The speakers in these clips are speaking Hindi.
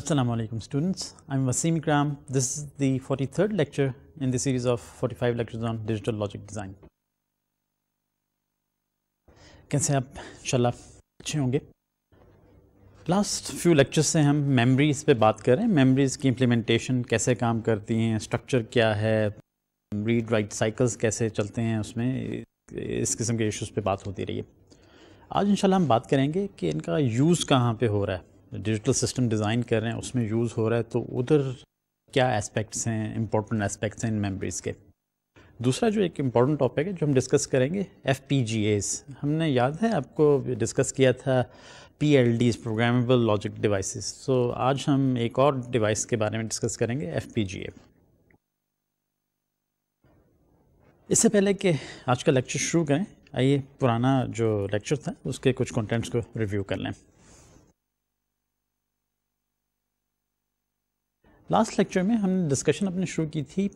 Assalamu alaikum students, I am Wasim Ikram. This is the 43rd lecture in the series of 45 lectures on digital logic design. कैसे आप इंशाल्लाह अच्छे होंगे लास्ट फ्यू लेक्चर्स से हम मेमरीज़ पे बात कर रहे हैं मेमरीज़ की इम्प्लीमेंटेशन कैसे काम करती हैं स्ट्रक्चर क्या है रीड राइट साइकिल्स कैसे चलते हैं उसमें इस किस्म के इश्यूज़ पे बात होती रही है आज इंशाल्लाह हम बात करेंगे कि इनका यूज़ कहाँ पे हो रहा है डिजिटल सिस्टम डिज़ाइन कर रहे हैं उसमें यूज़ हो रहा है तो उधर क्या एस्पेक्ट्स हैं इंपॉर्टेंट एस्पेक्ट्स हैं इन मेमरीज़ के दूसरा जो एक इम्पॉर्टेंट टॉपिक है जो हम डिस्कस करेंगे एफ हमने याद है आपको डिस्कस किया था P L Ds programmable logic devices so आज हम एक और डिवाइस के बारे में डिस्कस करेंगे एफ पी जी ए इससे पहले कि आज का लेक्चर शुरू करें आइए पुराना जो लेक्चर था उसके कुछ कंटेंट्स को रिव्यू कर लें लास्ट लेक्चर में हमने डिस्कशन अपने शुरू की थी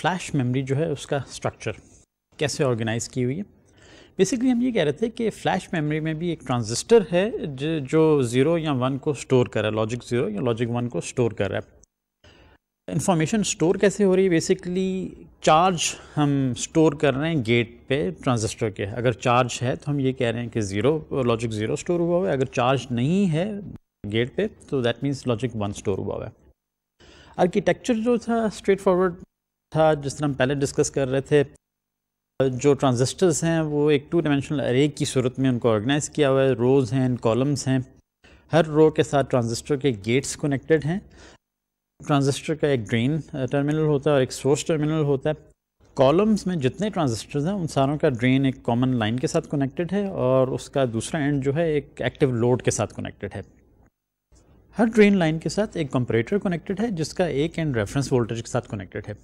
फ्लैश मेमोरी जो है उसका स्ट्रक्चर कैसे ऑर्गेनाइज की हुई है बेसिकली हम ये कह रहे थे कि फ्लैश मेमोरी में भी एक ट्रांजिस्टर है जो ज़ीरो या वन को स्टोर कर रहा है लॉजिक ज़ीरो या लॉजिक वन को स्टोर कर रहा है इंफॉर्मेशन स्टोर कैसे हो रही है बेसिकली चार्ज हम स्टोर कर रहे हैं गेट पे ट्रांजिस्टर के अगर चार्ज है तो हम ये कह रहे हैं कि ज़ीरो लॉजिक ज़ीरो स्टोर हुआ हुआ है अगर चार्ज नहीं है गेट पे तो that means logic one store हुआ हुआ है आर्किटेक्चर जो था स्ट्रेट फॉरवर्ड था जिस तरह हम पहले डिस्कस कर रहे थे जो ट्रांजिस्टर्स हैं वो एक टू डायमेंशनल अरे की सूरत में उनको ऑर्गेनाइज किया हुआ है रोज़ हैं कॉलम्स हैं हर रो के साथ ट्रांजिस्टर के गेट्स कनेक्टेड हैं ट्रांजिस्टर का एक ड्रेन टर्मिनल uh, होता है और एक सोर्स टर्मिनल होता है कॉलम्स में जितने ट्रांजिस्टर्स हैं उन सारों का ड्रेन एक कॉमन लाइन के साथ कनेक्टेड है और उसका दूसरा एंड जो है एक एक्टिव लोड के साथ कनेक्टेड है हर ड्रेन लाइन के साथ एक कंपरेटर कनेक्टेड है जिसका एक एंड रेफरेंस वोल्टेज के साथ कनेक्टेड है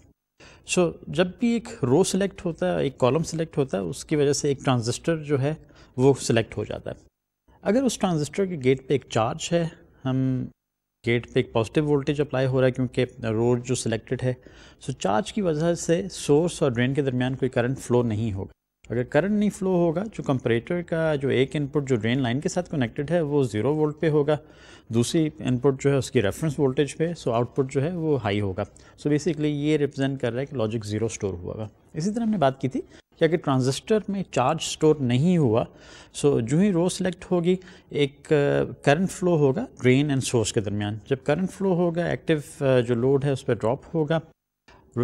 सो so, जब भी एक रो सिलेक्ट होता है एक कॉलम सिलेक्ट होता है उसकी वजह से एक ट्रांजिस्टर जो है वो सिलेक्ट हो जाता है अगर उस ट्रांजिस्टर के गेट पे एक चार्ज है हम गेट पे एक पॉजिटिव वोल्टेज अप्लाई हो रहा है क्योंकि रोड जो सिलेक्टेड है सो चार्ज की वजह से सोर्स और ड्रेन के दरमियान कोई करंट फ्लो नहीं होगा अगर करंट नहीं फ्लो होगा जो कंपरेटर का जो एक इनपुट जो ड्रेन लाइन के साथ कनेक्टेड है वो ज़ीरो वोल्ट पे होगा दूसरी इनपुट जो है उसकी रेफरेंस वोल्टेज पे सो आउटपुट जो है वो हाई होगा सो बेसिकली ये रिप्रेजेंट कर रहा है कि लॉजिक ज़ीरो स्टोर हुआ इसी तरह हमने बात की थी कि अगर ट्रांजिस्टर में चार्ज स्टोर नहीं हुआ सो जो ही रो सेलेक्ट होगी एक करंट uh, फ्लो होगा ड्रेन एंड सोर्स के दरमियान जब करंट फ्लो होगा एक्टिव uh, जो लोड है उस पर ड्रॉप होगा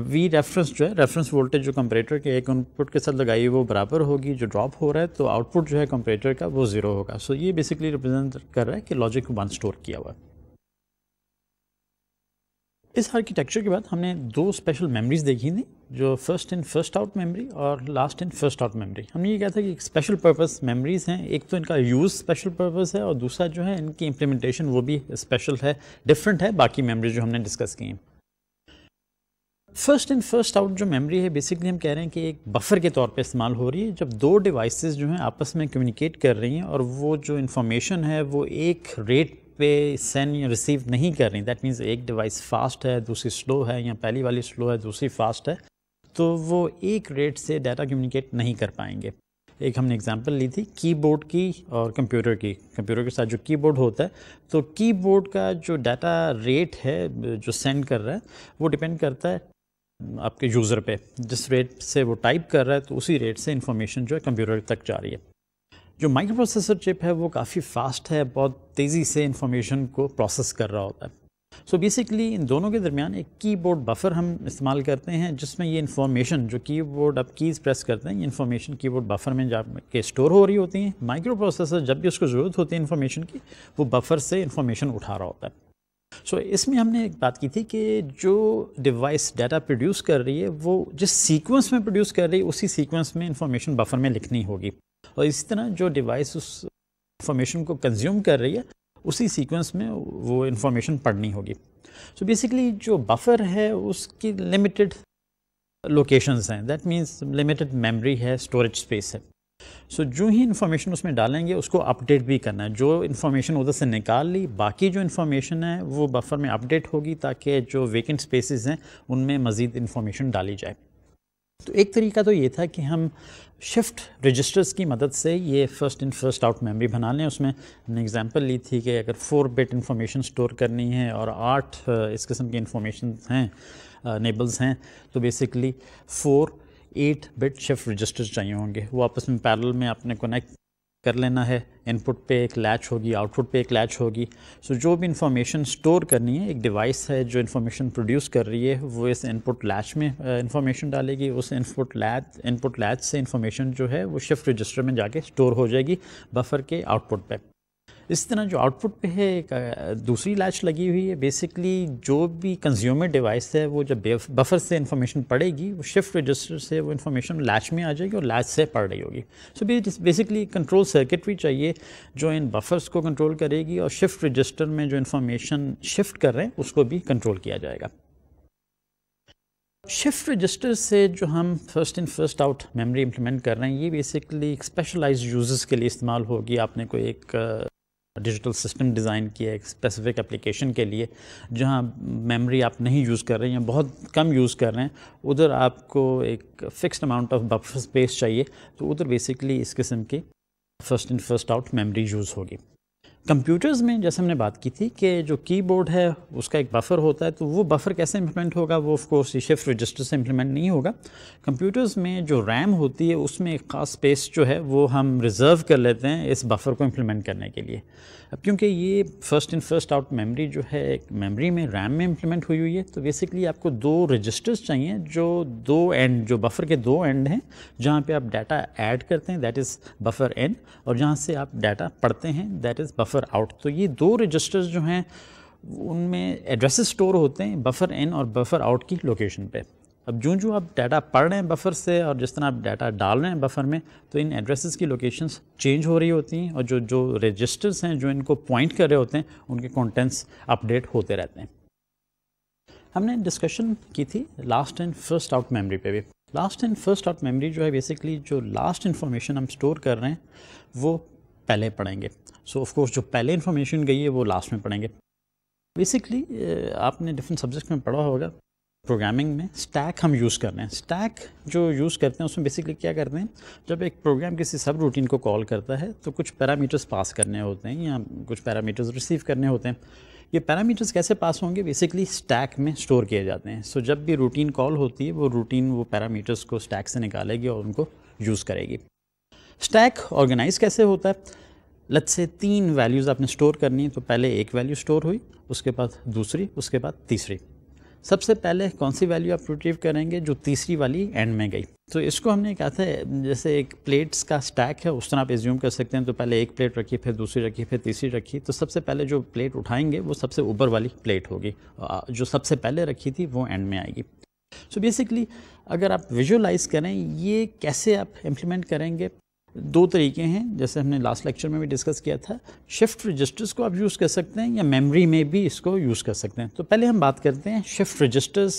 वी रेफरेंस जो है रेफरेंस वोल्टेज जो कंपरेटर के एक इनपुट के साथ लगाई वो बराबर होगी जो ड्रॉप हो रहा है तो आउटपुट जो है कंपरेटर का वो ज़ीरो होगा सो so ये बेसिकली रिप्रेजेंट कर रहा है कि लॉजिक वन स्टोर किया हुआ इस आर्किटेक्चर के बाद हमने दो स्पेशल मेमोरीज देखी थी जो first in first out memory और last in first out memory हमने ये कहा था कि स्पेशल पर्पस मेमोरीज हैं एक तो इनका यूज़ स्पेशल पर्पस है और दूसरा जो है इनकी इम्प्लीमेंटेशन वो भी स्पेशल है डिफरेंट है बाकी मेमोरीज जो हमने डिस्कस की हैं फर्स्ट इन फर्स्ट आउट जो मेमोरी है बेसिकली हम कह रहे हैं कि एक बफर के तौर पे इस्तेमाल हो रही है जब दो डिवाइसेस जो हैं आपस में कम्युनिकेट कर रही हैं और वो जो इन्फॉर्मेशन है वो एक रेट पे सेंड या रिसीव नहीं कर रही दैट मीन्स एक डिवाइस फास्ट है दूसरी स्लो है या पहली वाली स्लो है दूसरी फास्ट है तो वो एक रेट से डाटा कम्युनिकेट नहीं कर पाएंगे एक हमने एग्जांपल ली थी कीबोर्ड की और कंप्यूटर की कंप्यूटर के साथ जो कीबोर्ड होता है तो कीबोर्ड का जो डाटा रेट है जो सेंड कर रहा है वो डिपेंड करता है आपके यूज़र पे जिस रेट से वो टाइप कर रहा है तो उसी रेट से इन्फॉर्मेशन जो है कंप्यूटर तक जा रही है जो माइक्रो प्रोसेसर चिप है वो काफ़ी फास्ट है बहुत तेज़ी से इंफॉर्मेशन को प्रोसेस कर रहा होता है सो so बेसिकली इन दोनों के दरमियान एक कीबोर्ड बफर हम इस्तेमाल करते हैं जिसमें ये इन्फॉर्मेशन जो कीबोर्ड आप कीज़ प्रेस करते हैं ये इन्फॉर्मेशन कीबोर्ड बफर में जाके स्टोर हो रही होती हैं माइक्रो प्रोसेसर जब भी उसको ज़रूरत होती है इन्फॉर्मेशन की वो बफर से इन्फॉर्मेशन उठा रहा होता है सो so, इसमें हमने एक बात की थी कि जो डिवाइस डाटा प्रोड्यूस कर रही है वो जिस सीक्वेंस में प्रोड्यूस कर रही है उसी सीक्वेंस में इंफॉर्मेशन बफर में लिखनी होगी और इसी तरह जो डिवाइस उस इंफॉर्मेशन को कंज्यूम कर रही है उसी सीक्वेंस में वो इन्फॉर्मेशन पढ़नी होगी सो so बेसिकली जो बफर है उसकी लिमिटेड लोकेशंस हैं दैट मीन्स लिमिटेड मेमोरी है स्टोरेज स्पेस है सो so, जो ही इन्फॉर्मेशन उसमें डालेंगे उसको अपडेट भी करना है जो इन्फॉर्मेशन उधर से निकाल ली बाकी जो इन्फॉर्मेशन है वो बफर में अपडेट होगी ताकि जो वेकेंट स्पेसेस हैं उनमें मज़ीद इन्फॉर्मेशन डाली जाए तो एक तरीका तो ये था कि हम शिफ्ट रजिस्टर्स की मदद से ये first in first out memory बना लें उसमें हमने एग्जांपल ली थी कि अगर फोर बिट इंफॉर्मेशन स्टोर करनी है और आठ इस किस्म की इन्फॉर्मेशन हैं नेबल्स हैं तो basically four eight bit shift register चाहिए होंगे वो आपस में पैरल में आपने कनेक्ट कर लेना है इनपुट पे एक लैच होगी आउटपुट पे एक लैच होगी सो so, जो भी इंफॉर्मेशन स्टोर करनी है एक डिवाइस है जो इन्फॉर्मेशन प्रोड्यूस कर रही है वो इस इनपुट लैच में इंफॉर्मेशन uh, डालेगी उस इनपुट लैच इनपुट लैच से इंफॉर्मेशन जो है वो शिफ्ट रजिस्टर में जाके स्टोर हो जाएगी बफर के आउटपुट पर इस तरह जो आउटपुट पे है एक दूसरी लैच लगी हुई है बेसिकली जो भी कंज्यूमर डिवाइस है वो जब बफर से इन्फॉर्मेशन पड़ेगी वो शिफ्ट रजिस्टर से वो इन्फॉर्मेशन लैच में आ जाएगी और लैच से पड़ रही होगी सो बेसिकली कंट्रोल सर्किटरी चाहिए जो इन बफर्स को कंट्रोल करेगी और शिफ्ट रजिस्टर में जो इन्फॉर्मेशन शिफ्ट कर रहे हैं उसको भी कंट्रोल किया जाएगा शिफ्ट रजिस्टर से जो हम first in first out memory implement कर रहे हैं ये बेसिकली स्पेशलाइज्ड यूज़र्स के लिए इस्तेमाल होगी आपने कोई एक डिजिटल सिस्टम डिज़ाइन किया एक स्पेसिफिक एप्लीकेशन के लिए जहां मेमोरी आप नहीं यूज़ कर रहे हैं या बहुत कम यूज़ कर रहे हैं उधर आपको एक fixed amount of buffer space चाहिए तो उधर बेसिकली इस किस्म की first in first out memory use होगी कंप्यूटर्स में जैसे हमने बात की थी कि जो कीबोर्ड है उसका एक बफर होता है तो वो बफर कैसे इम्प्लीमेंट होगा वो ऑफकोर्स शिफ्ट रजिस्टर से इम्प्लीमेंट नहीं होगा कंप्यूटर्स में जो रैम होती है उसमें एक ख़ास स्पेस जो है वो हम रिज़र्व कर लेते हैं इस बफर को इम्प्लीमेंट करने के लिए अब क्योंकि ये first in first out memory जो है एक मेमोरी में रैम में इम्प्लीमेंट हुई हुई है तो बेसिकली आपको दो रजिस्टर्स चाहिए जो दो एंड जो बफर के दो एंड हैं जहाँ पे आप डाटा ऐड करते हैं दैट इज़ बफर एन और जहाँ से आप डाटा पढ़ते हैं दैट इज़ बफर आउट तो ये दो रजिस्टर्स जो हैं उनमें एड्रेसेस स्टोर होते हैं बफर एन और बफर आउट की लोकेशन पर अब जो जो आप डाटा पढ़ रहे हैं बफर से और जिस तरह आप डाटा डाल रहे हैं बफर में तो इन एड्रेसेस की लोकेशंस चेंज हो रही होती हैं और जो जो रजिस्टर्स हैं जो इनको पॉइंट कर रहे होते हैं उनके कंटेंट्स अपडेट होते रहते हैं हमने डिस्कशन की थी last and first out memory पे भी last and first out memory जो है बेसिकली जो लास्ट इन्फॉर्मेशन हम स्टोर कर रहे हैं वो पहले पढ़ेंगे सो ऑफकोर्स जो पहले इन्फॉर्मेशन गई है वो लास्ट में पढ़ेंगे बेसिकली आपने डिफरेंट सब्जेक्ट में पढ़ा होगा प्रोग्रामिंग में स्टैक हम यूज़ कर रहे हैं स्टैक जो यूज़ करते हैं उसमें बेसिकली क्या करते हैं जब एक प्रोग्राम किसी सब रूटीन को कॉल करता है तो कुछ पैरामीटर्स पास करने होते हैं या कुछ पैरामीटर्स रिसीव करने होते हैं ये पैरामीटर्स कैसे पास होंगे बेसिकली स्टैक में स्टोर किए जाते हैं सो so, जब भी रूटीन कॉल होती है वो रूटीन वो पैरामीटर्स को स्टैक से निकालेगी और उनको यूज़ करेगी स्टैक ऑर्गेनाइज कैसे होता है लत से तीन वैल्यूज़ आपने स्टोर करनी है तो पहले एक वैल्यू स्टोर हुई उसके बाद दूसरी उसके बाद तीसरी सबसे पहले कौन सी वैल्यू आप रिट्रीव करेंगे जो तीसरी वाली एंड में गई तो इसको हमने कहा था जैसे एक प्लेट्स का स्टैक है उस तरह आप एज्यूम कर सकते हैं तो पहले एक प्लेट रखी फिर दूसरी रखी फिर तीसरी रखी तो सबसे पहले जो प्लेट उठाएंगे वो सबसे ऊपर वाली प्लेट होगी जो सबसे पहले रखी थी वो एंड में आएगी सो so बेसिकली अगर आप विजुलाइज करें ये कैसे आप इम्प्लीमेंट करेंगे दो तरीके हैं जैसे हमने लास्ट लेक्चर में भी डिस्कस किया था शिफ्ट रजिस्टर्स को आप यूज़ कर सकते हैं या मेमोरी में भी इसको यूज़ कर सकते हैं तो पहले हम बात करते हैं शिफ्ट रजिस्टर्स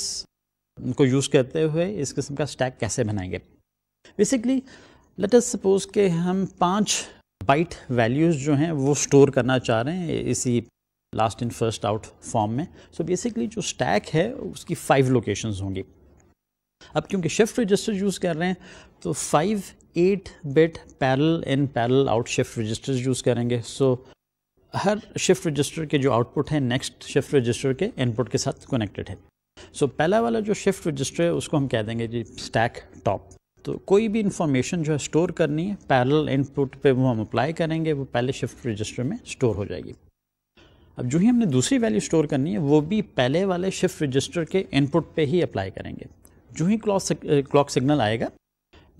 को यूज़ करते हुए इस किस्म का स्टैक कैसे बनाएंगे बेसिकली लेट अस सपोज के हम पाँच बाइट वैल्यूज़ जो हैं वो स्टोर करना चाह रहे हैं इसी last in first out form में सो so बेसिकली जो स्टैक है उसकी फाइव लोकेशंस होंगी अब क्योंकि शिफ्ट रजिस्टर यूज़ कर रहे हैं तो five eight bit parallel in parallel out shift registers use करेंगे सो so, हर शिफ्ट रजिस्टर के जो आउटपुट है नेक्स्ट शिफ्ट रजिस्टर के इनपुट के साथ कनेक्टेड है सो so, पहला वाला जो शिफ्ट रजिस्टर है उसको हम कह देंगे जी स्टैक टॉप तो कोई भी इंफॉर्मेशन जो है स्टोर करनी है पैरल इनपुट पे वो हम अप्लाई करेंगे वो पहले शिफ्ट रजिस्टर में स्टोर हो जाएगी अब जो ही हमने दूसरी वैल्यू स्टोर करनी है वो भी पहले वाले शिफ्ट रजिस्टर के इनपुट पे ही अप्लाई करेंगे जो ही क्लॉक क्लॉक सिग्नल आएगा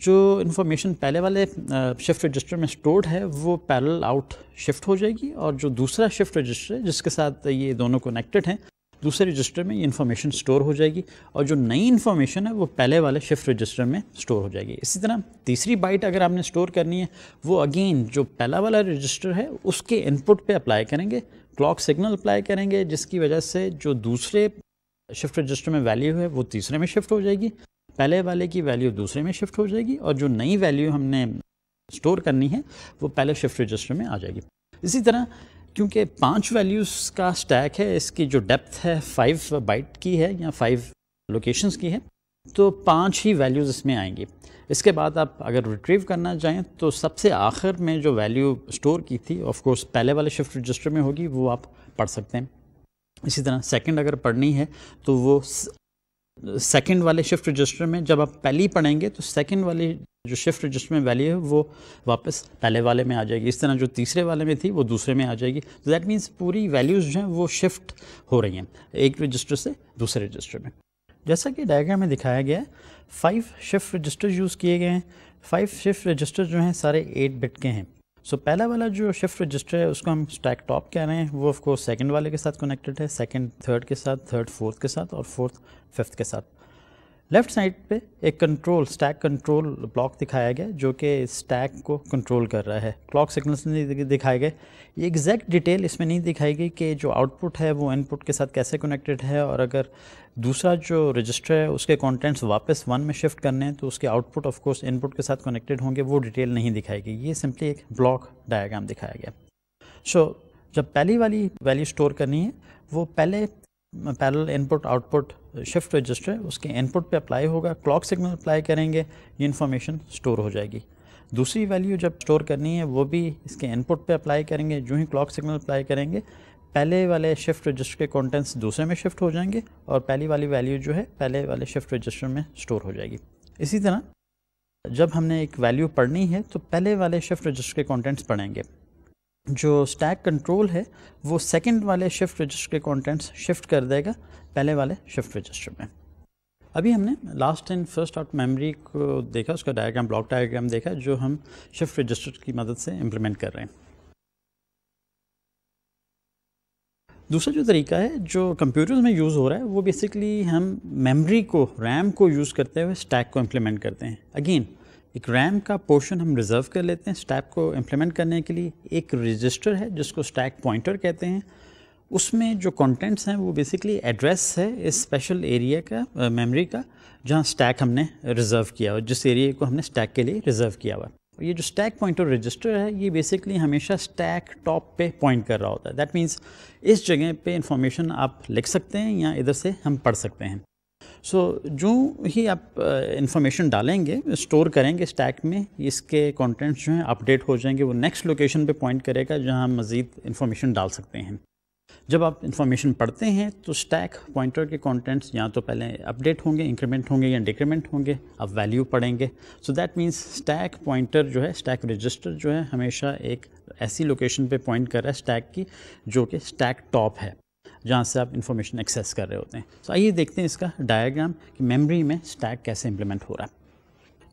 जो इन्फॉर्मेशन पहले वाले शिफ्ट रजिस्टर में स्टोर्ड है वो पैरल आउट शिफ्ट हो जाएगी और जो दूसरा शिफ्ट रजिस्टर है जिसके साथ ये दोनों कनेक्टेड हैं दूसरे रजिस्टर में ये इन्फॉर्मेशन स्टोर हो जाएगी और जो नई इन्फॉर्मेशन है वो पहले वाले शिफ्ट रजिस्टर में स्टोर हो जाएगी इसी तरह तीसरी बाइट अगर आपने स्टोर करनी है वो अगेन जो पहला वाला रजिस्टर है उसके इनपुट पे अप्लाई करेंगे क्लॉक सिग्नल अप्लाई करेंगे जिसकी वजह से जो दूसरे शिफ्ट रजिस्टर में वैल्यू है वो तीसरे में शिफ्ट हो जाएगी पहले वाले की वैल्यू दूसरे में शिफ्ट हो जाएगी और जो नई वैल्यू हमने स्टोर करनी है वो पहले शिफ्ट रजिस्टर में आ जाएगी इसी तरह क्योंकि पांच वैल्यूज़ का स्टैक है इसकी जो डेप्थ है फाइव बाइट की है या फाइव लोकेशंस की है तो पांच ही वैल्यूज़ इसमें आएंगी इसके बाद आप अगर रिट्रीव करना चाहें तो सबसे आखिर में जो वैल्यू स्टोर की थी ऑफ कोर्स पहले वाले शिफ्ट रजिस्टर में होगी वो आप पढ़ सकते हैं इसी तरह सेकंड अगर पढ़नी है तो वो सेकंड वाले शिफ्ट रजिस्टर में जब आप पहली पढ़ेंगे तो सेकंड वाले जो शिफ्ट रजिस्टर में वैल्यू है वो वापस पहले वाले में आ जाएगी इस तरह जो तीसरे वाले में थी वो दूसरे में आ जाएगी तो दैट मीन्स पूरी वैल्यूज़ जो हैं वो शिफ्ट हो रही हैं एक रजिस्टर से दूसरे रजिस्टर में जैसा कि डायग्राम में दिखाया गया है फाइव शिफ्ट रजिस्टर यूज़ किए गए हैं फाइव शिफ्ट रजिस्टर जो हैं सारे एट बिट के हैं सो so, पहला वाला जो शिफ्ट रजिस्टर है उसको हम स्टैक टॉप कह रहे हैं वो ऑफकोर्स सेकंड वाले के साथ कनेक्टेड है सेकंड थर्ड के साथ थर्ड फोर्थ के साथ और फोर्थ फिफ्थ के साथ लेफ्ट साइड पे एक कंट्रोल स्टैक कंट्रोल ब्लॉक दिखाया गया जो कि स्टैक को कंट्रोल कर रहा है क्लॉक सिग्नल्स नहीं दिखाए गए ये एग्जैक्ट डिटेल इसमें नहीं दिखाई गई कि जो आउटपुट है वो इनपुट के साथ कैसे कनेक्टेड है और अगर दूसरा जो रजिस्टर है उसके कंटेंट्स वापस वन में शिफ्ट करने हैं तो उसके आउटपुट ऑफ कोर्स इनपुट के साथ कनेक्टेड होंगे वो डिटेल नहीं दिखाई गई ये सिंपली एक ब्लॉक डायाग्राम दिखाया गया सो so, जब पहली वाली वैल्यू स्टोर करनी है वो पहले parallel input output shift register है उसके इनपुट पे अप्लाई होगा क्लॉक सिग्नल अप्लाई करेंगे ये इन्फॉर्मेशन स्टोर हो जाएगी दूसरी वैल्यू जब स्टोर करनी है वो भी इसके इनपुट पे अप्लाई करेंगे जो ही क्लॉक सिग्नल अप्लाई करेंगे पहले वाले शिफ्ट रजिस्टर के कॉन्टेंट्स दूसरे में शिफ्ट हो जाएंगे और पहली वाली वैल्यू जो है पहले वाले शिफ्ट रजिस्टर में स्टोर हो जाएगी इसी तरह जब हमने एक वैल्यू पढ़नी है तो पहले वाले शिफ्ट रजिस्टर के कॉन्टेंट्स पढ़ेंगे जो स्टैक कंट्रोल है वो सेकंड वाले शिफ्ट रजिस्टर के कंटेंट्स शिफ्ट कर देगा पहले वाले शिफ्ट रजिस्टर में अभी हमने last in first out memory को देखा उसका डायग्राम ब्लॉक डायग्राम देखा जो हम शिफ्ट रजिस्टर की मदद से इम्प्लीमेंट कर रहे हैं दूसरा जो तरीका है जो कंप्यूटर्स में यूज़ हो रहा है वो बेसिकली हम मेमोरी को रैम को यूज़ करते हुए स्टैक को इम्प्लीमेंट करते हैं अगेन एक रैम का पोर्शन हम रिज़र्व कर लेते हैं स्टैक को इम्प्लीमेंट करने के लिए एक रजिस्टर है जिसको स्टैक पॉइंटर कहते हैं उसमें जो कंटेंट्स हैं वो बेसिकली एड्रेस है इस स्पेशल एरिया का मेमोरी का जहाँ स्टैक हमने रिज़र्व किया हुआ जिस एरिया को हमने स्टैक के लिए रिज़र्व किया हुआ ये जो स्टैक पॉइंटर रजिस्टर है ये बेसिकली हमेशा स्टैक टॉप पे पॉइंट कर रहा होता है दैट मीन्स इस जगह पे इंफॉर्मेशन आप लिख सकते हैं या इधर से हम पढ़ सकते हैं सो so, जो ही आप इंफॉर्मेशन डालेंगे स्टोर करेंगे स्टैक में इसके कंटेंट्स जो हैं अपडेट हो जाएंगे वो नेक्स्ट लोकेशन पे पॉइंट करेगा जहां मज़ीद इंफॉर्मेशन डाल सकते हैं जब आप इन्फॉर्मेशन पढ़ते हैं तो स्टैक पॉइंटर के कंटेंट्स या तो पहले अपडेट होंगे इंक्रीमेंट होंगे या डिक्रीमेंट होंगे आप वैल्यू पढ़ेंगे so that means stack pointer जो है स्टैक रजिस्टर जो है हमेशा एक ऐसी लोकेशन पे पॉइंट कर रहा है स्टैक की जो कि स्टैक टॉप है जहाँ से आप इन्फॉर्मेशन एक्सेस कर रहे होते हैं तो so, आइए देखते हैं इसका डायग्राम कि मेमोरी में स्टैक कैसे इम्प्लीमेंट हो रहा है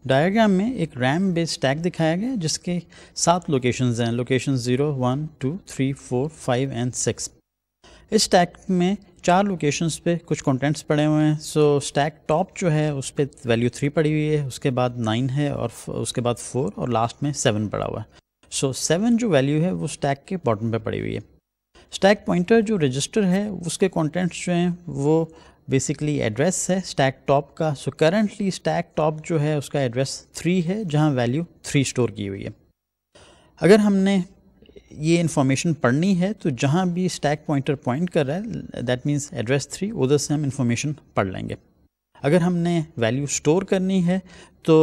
डायग्राम में एक रैम बेस्ड स्टैक दिखाया गया जिसके सात लोकेशंस हैं location zero one two three four five and six इस स्टैक में चार लोकेशंस पे कुछ कंटेंट्स पड़े हुए हैं सो स्टैक टॉप जो है उस पर वैल्यू थ्री पड़ी हुई है उसके बाद नाइन है और उसके बाद फोर और लास्ट में सेवन पड़ा हुआ है सो सेवन जो वैल्यू है वो स्टैक के बॉटम पर पड़ी हुई है स्टैक पॉइंटर जो रजिस्टर है उसके कॉन्टेंट्स जो हैं वो बेसिकली एड्रेस है स्टैक टॉप का सो करेंटली स्टैक टॉप जो है उसका एड्रेस थ्री है जहाँ वैल्यू थ्री स्टोर की हुई है अगर हमने ये इन्फॉर्मेशन पढ़नी है तो जहाँ भी स्टैक पॉइंटर पॉइंट कर रहा है दैट मीन्स एड्रेस थ्री उधर से हम इन्फॉर्मेशन पढ़ लेंगे अगर हमने वैल्यू स्टोर करनी है तो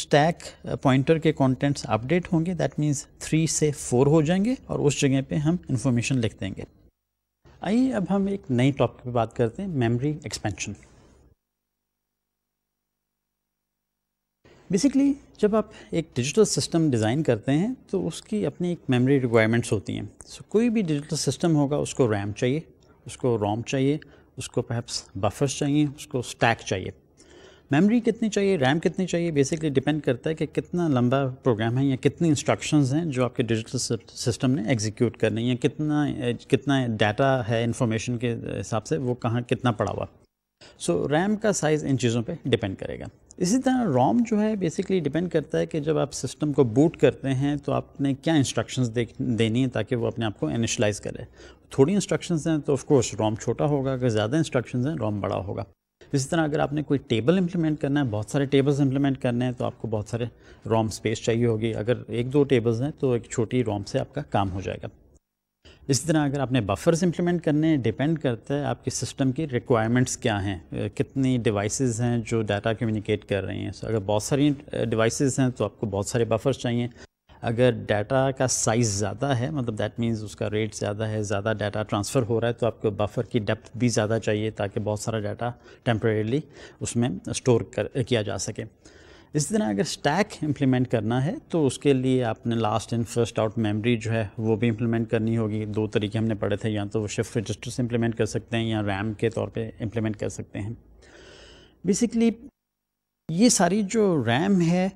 स्टैक पॉइंटर uh, के कंटेंट्स अपडेट होंगे दैट मीन्स थ्री से फोर हो जाएंगे और उस जगह पे हम इंफॉर्मेशन लिख देंगे आइए अब हम एक नई टॉपिक पे बात करते हैं मेमोरी एक्सपेंशन बेसिकली जब आप एक डिजिटल सिस्टम डिज़ाइन करते हैं तो उसकी अपनी एक मेमोरी रिक्वायरमेंट्स होती हैं सो so, कोई भी डिजिटल सिस्टम होगा उसको रैम चाहिए उसको रोम चाहिए उसको पैप्स बफर्स चाहिए उसको स्टैक चाहिए मेमोरी कितनी चाहिए रैम कितनी चाहिए बेसिकली डिपेंड करता है कि कितना लंबा प्रोग्राम है या कितनी इंस्ट्रक्शंस हैं जो आपके डिजिटल सिस्टम ने एग्जीक्यूट करनी है कितना कितना डाटा है इन्फॉर्मेशन के हिसाब से वो कहाँ कितना पड़ा हुआ सो so, रैम का साइज़ इन चीज़ों पे डिपेंड करेगा इसी तरह रोम जो है बेसिकली डिपेंड करता है कि जब आप सिस्टम को बूट करते हैं तो आपने क्या इंस्ट्रक्शंस दे, देनी है ताकि वो अपने आप को इनिशलाइज़ करे थोड़ी इंस्ट्रक्शंस हैं तो ऑफकोर्स रोम छोटा होगा अगर ज़्यादा इंस्ट्रक्शंस हैं रोम बड़ा होगा इसी तरह अगर आपने कोई टेबल इंप्लीमेंट करना है बहुत सारे टेबल्स इंप्लीमेंट करने हैं तो आपको बहुत सारे रोम स्पेस चाहिए होगी अगर एक दो टेबल्स हैं तो एक छोटी रोम से आपका काम हो जाएगा इसी तरह अगर आपने बफर्स इंप्लीमेंट करने डिपेंड करता है आपके सिस्टम की रिक्वायरमेंट्स क्या हैं कितनी डिवाइसेस हैं जो डाटा कम्युनिकेट कर रही हैं सो अगर बहुत सारी डिवाइसेस हैं तो आपको बहुत सारे बफर्स चाहिए अगर डाटा का साइज़ ज़्यादा है मतलब दैट मीन्स उसका रेट ज़्यादा है ज़्यादा डाटा ट्रांसफ़र हो रहा है तो आपको बफर की डेप्थ भी ज़्यादा चाहिए ताकि बहुत सारा डाटा टेम्परेली उसमें स्टोर कर किया जा सके इसी तरह अगर स्टैक इम्प्लीमेंट करना है तो उसके लिए आपने last in first out memory जो है वो भी इम्प्लीमेंट करनी होगी दो तरीके हमने पढ़े थे या तो वो शिफ्ट रजिस्टर से इम्प्लीमेंट कर सकते हैं या रैम के तौर पे इम्प्लीमेंट कर सकते हैं बेसिकली ये सारी जो रैम है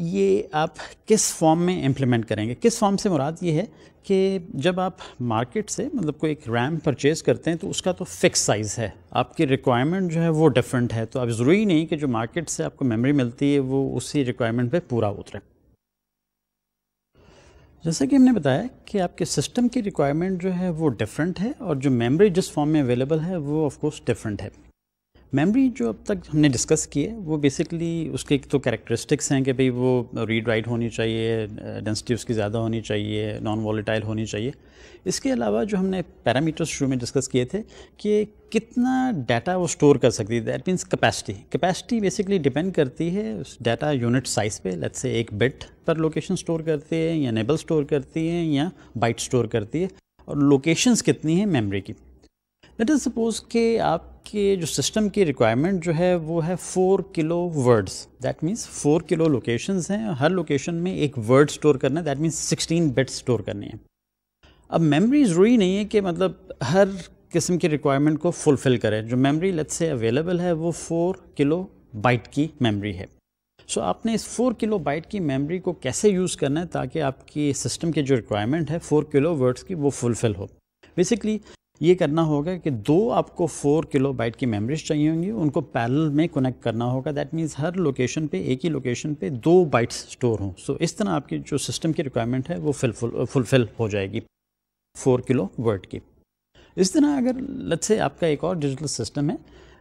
ये आप किस फॉर्म में इम्प्लीमेंट करेंगे किस फॉर्म से मुराद ये है कि जब आप मार्केट से मतलब कोई एक रैम परचेज करते हैं तो उसका तो फिक्स साइज़ है आपकी रिक्वायरमेंट जो है वो डिफरेंट है तो आप ज़रूरी नहीं कि जो मार्केट से आपको मेमोरी मिलती है वो उसी रिक्वायरमेंट पे पूरा उतरे जैसा कि हमने बताया कि आपके सिस्टम की रिक्वायरमेंट जो है वो डिफरेंट है और जो मेमोरी जिस फॉर्म में अवेलेबल है वो ऑफकोर्स डिफरेंट है मेमोरी जो अब तक हमने डिस्कस की है वो बेसिकली उसके तो कैरेक्टरिस्टिक्स हैं कि भाई वो रीड राइट होनी चाहिए डेंसिटी उसकी ज़्यादा होनी चाहिए नॉन वॉलीटाइल होनी चाहिए इसके अलावा जो हमने पैरामीटर्स शुरू में डिस्कस किए थे कि कितना डाटा वो स्टोर कर सकती है that means capacity capacity basically depend करती है उस डाटा यूनिट साइज़ पे लेट्स से एक बिट पर लोकेशन स्टोर करती है या नेबल स्टोर करती है या बाइट स्टोर करती है और लोकेशंस कितनी हैं मेमोरी की लेट इज सपोज कि आप के जो सिस्टम की रिक्वायरमेंट जो है वो है four kilo words that means four kilo locations हैं हर लोकेशन में एक वर्ड स्टोर करना है that means sixteen bit store करने हैं अब मेमोरी ज़रूरी नहीं है कि मतलब हर किस्म की रिक्वायरमेंट को फुलफ़िल करें जो मेमोरी लेट से अवेलेबल है वो फोर किलो बाइट की मेमोरी है सो so, आपने इस फोर किलो बाइट की मेमोरी को कैसे यूज़ करना है ताकि आपकी सिस्टम के जो रिक्वायरमेंट है फोर किलो वर्ड्स की वो फुलफ़िल हो बेसिकली ये करना होगा कि दो आपको फोर किलो बाइट की मेमरीज चाहिए होंगी उनको पैरल में कनेक्ट करना होगा दैट मीन्स हर लोकेशन पे एक ही लोकेशन पे दो बाइट्स स्टोर हों सो so, इस तरह आपकी जो सिस्टम की रिक्वायरमेंट है वो फुलफिल हो जाएगी फोर किलो वर्ड की इस तरह अगर लत से आपका एक और डिजिटल सिस्टम है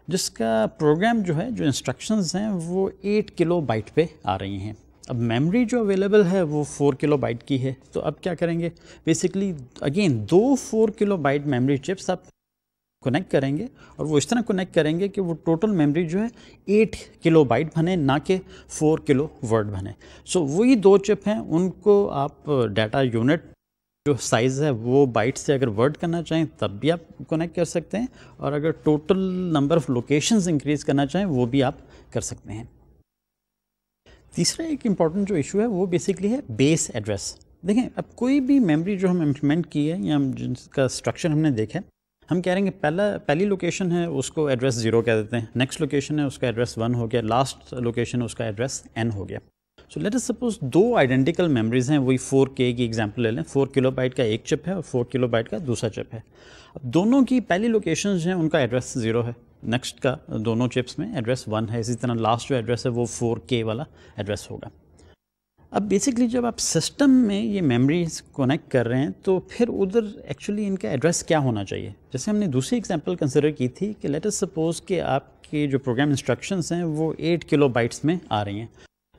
जिसका प्रोग्राम जो है जो इंस्ट्रक्शंस हैं वो एट किलो बाइट पे आ रही हैं अब मेमोरी जो अवेलेबल है वो फोर किलो बाइट की है तो अब क्या करेंगे बेसिकली अगेन दो four kilo byte memory chips आप कनेक्ट करेंगे और वो इस तरह कनेक्ट करेंगे कि वो टोटल मेमोरी जो है एट किलो बाइट बने ना कि फोर किलो वर्ड बने सो so, वही दो चिप हैं उनको आप डाटा यूनिट जो साइज़ है वो बाइट से अगर वर्ड करना चाहें तब भी आप कनेक्ट कर सकते हैं और अगर total number of locations increase करना चाहें वो भी आप कर सकते हैं तीसरा एक इम्पॉर्टेंट जो इशू है वो बेसिकली है बेस एड्रेस देखें अब कोई भी मेमोरी जो हम इम्प्लीमेंट की है या जिनका स्ट्रक्चर हमने देखा है हम कह रहे हैं कि पहला पहली लोकेशन है उसको एड्रेस ज़ीरो कह देते हैं नेक्स्ट लोकेशन है उसका एड्रेस वन हो गया लास्ट लोकेशन है उसका एड्रेस एन हो गया सो लेट अस सपोज दो आइडेंटिकल मेमोरीज हैं वही फोर के की एग्जाम्पल ले लें फोर किलो बाइट का एक चिप है और फोर किलो का दूसरा चिप है अब दोनों की पहली लोकेशन हैं उनका एड्रेस ज़ीरो है नेक्स्ट का दोनों चिप्स में एड्रेस वन है इसी तरह लास्ट जो एड्रेस है वो फोर के वाला एड्रेस होगा अब बेसिकली जब आप सिस्टम में ये मेमोरीज कनेक्ट कर रहे हैं तो फिर उधर एक्चुअली इनका एड्रेस क्या होना चाहिए जैसे हमने दूसरी एग्जांपल कंसिडर की थी कि लेट अस सपोज कि आपके जो प्रोग्राम इंस्ट्रक्शंस हैं वो एट किलो बाइट्स में आ रही हैं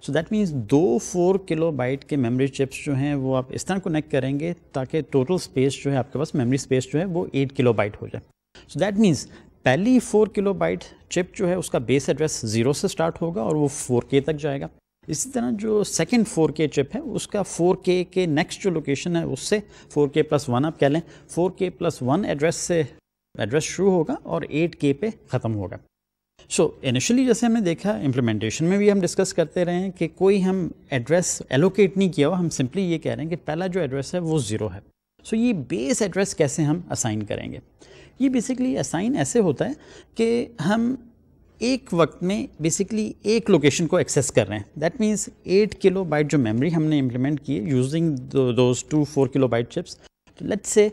सो दैट मीन्स दो फोर किलो बाइट के मेमरी चिप्स जो हैं वो आप इस तरह कनेक्ट करेंगे ताकि टोटल स्पेस जो है आपके पास मेमरी स्पेस जो है वो एट किलो बाइट हो जाए सो दैट मीन्स पहली फोर किलो बाइट चिप जो है उसका बेस एड्रेस ज़ीरो से स्टार्ट होगा और वो फोर के तक जाएगा इसी तरह जो सेकेंड फोर के चिप है उसका फोर के के नेक्स्ट जो लोकेशन है उससे फोर के प्लस वन आप कह लें four K plus one address से एड्रेस शुरू होगा और एट के पे ख़त्म होगा सो so, इनिशियली जैसे हमने देखा इम्प्लीमेंटेशन में भी हम डिस्कस करते रहे हैं कि कोई हम एड्रेस एलोकेट नहीं किया हुआ हम सिंपली ये कह रहे हैं कि पहला जो एड्रेस है वो ज़ीरो है सो so, ये बेस एड्रेस कैसे हम असाइन करेंगे ये बेसिकली असाइन ऐसे होता है कि हम एक वक्त में बेसिकली एक लोकेशन को एक्सेस कर रहे हैं that means eight kilo byte जो मेमोरी हमने इम्प्लीमेंट की है using those two four kilo byte chips तो लेट्स से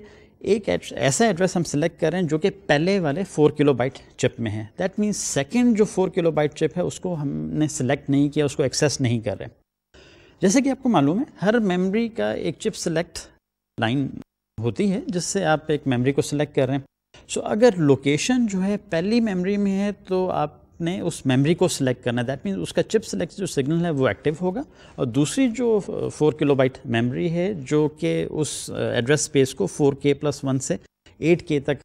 एक ऐसा एड्रेस हम सिलेक्ट कर रहे हैं जो कि पहले वाले फोर किलो बाइट चिप में है दैट मीन्स सेकेंड जो फोर किलो बाइट चिप है उसको हमने सेलेक्ट नहीं किया उसको एक्सेस नहीं कर रहे जैसे कि आपको मालूम है हर मेमोरी का एक चिप सेलेक्ट लाइन होती है जिससे आप एक मेमोरी को सिलेक्ट कर रहे हैं सो अगर लोकेशन जो है पहली मेमोरी में है तो आपने उस मेमोरी को सिलेक्ट करना है दैट मीन्स उसका चिप सेलेक्ट जो सिग्नल है वो एक्टिव होगा और दूसरी जो फोर किलो बाइट मेमोरी है जो कि उस एड्रेस uh, स्पेस को फोर के प्लस वन से एट के तक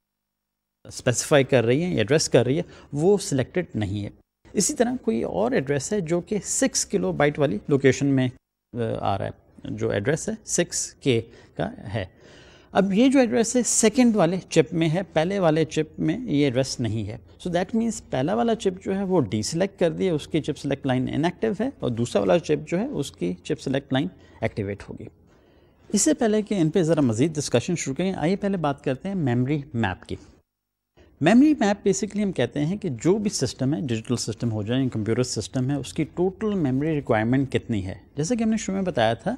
स्पेसिफाई कर रही है एड्रेस कर रही है वो सिलेक्टेड नहीं है इसी तरह कोई और एड्रेस है जो कि सिक्स किलो बाइट वाली लोकेशन में uh, आ रहा है जो एड्रेस है सिक्स के का है अब ये जो एड्रेस है सेकेंड वाले चिप में है पहले वाले चिप में ये एड्रेस नहीं है सो दैट मीन्स पहला वाला चिप जो है वो डी कर दिए उसकी चिप सेलेक्ट लाइन इनएक्टिव है और दूसरा वाला चिप जो है उसकी चिप सेलेक्ट लाइन एक्टिवेट होगी इससे पहले कि इन पर ज़रा मज़ीद डिस्कशन शुरू करें आइए पहले बात करते हैं मेमरी मैप की मेमरी मैप बेसिकली हम कहते हैं कि जो भी सिस्टम है डिजिटल सिस्टम हो जाए कंप्यूटर सिस्टम है उसकी टोटल मेमोरी रिक्वायरमेंट कितनी है जैसे कि हमने शुरू में बताया था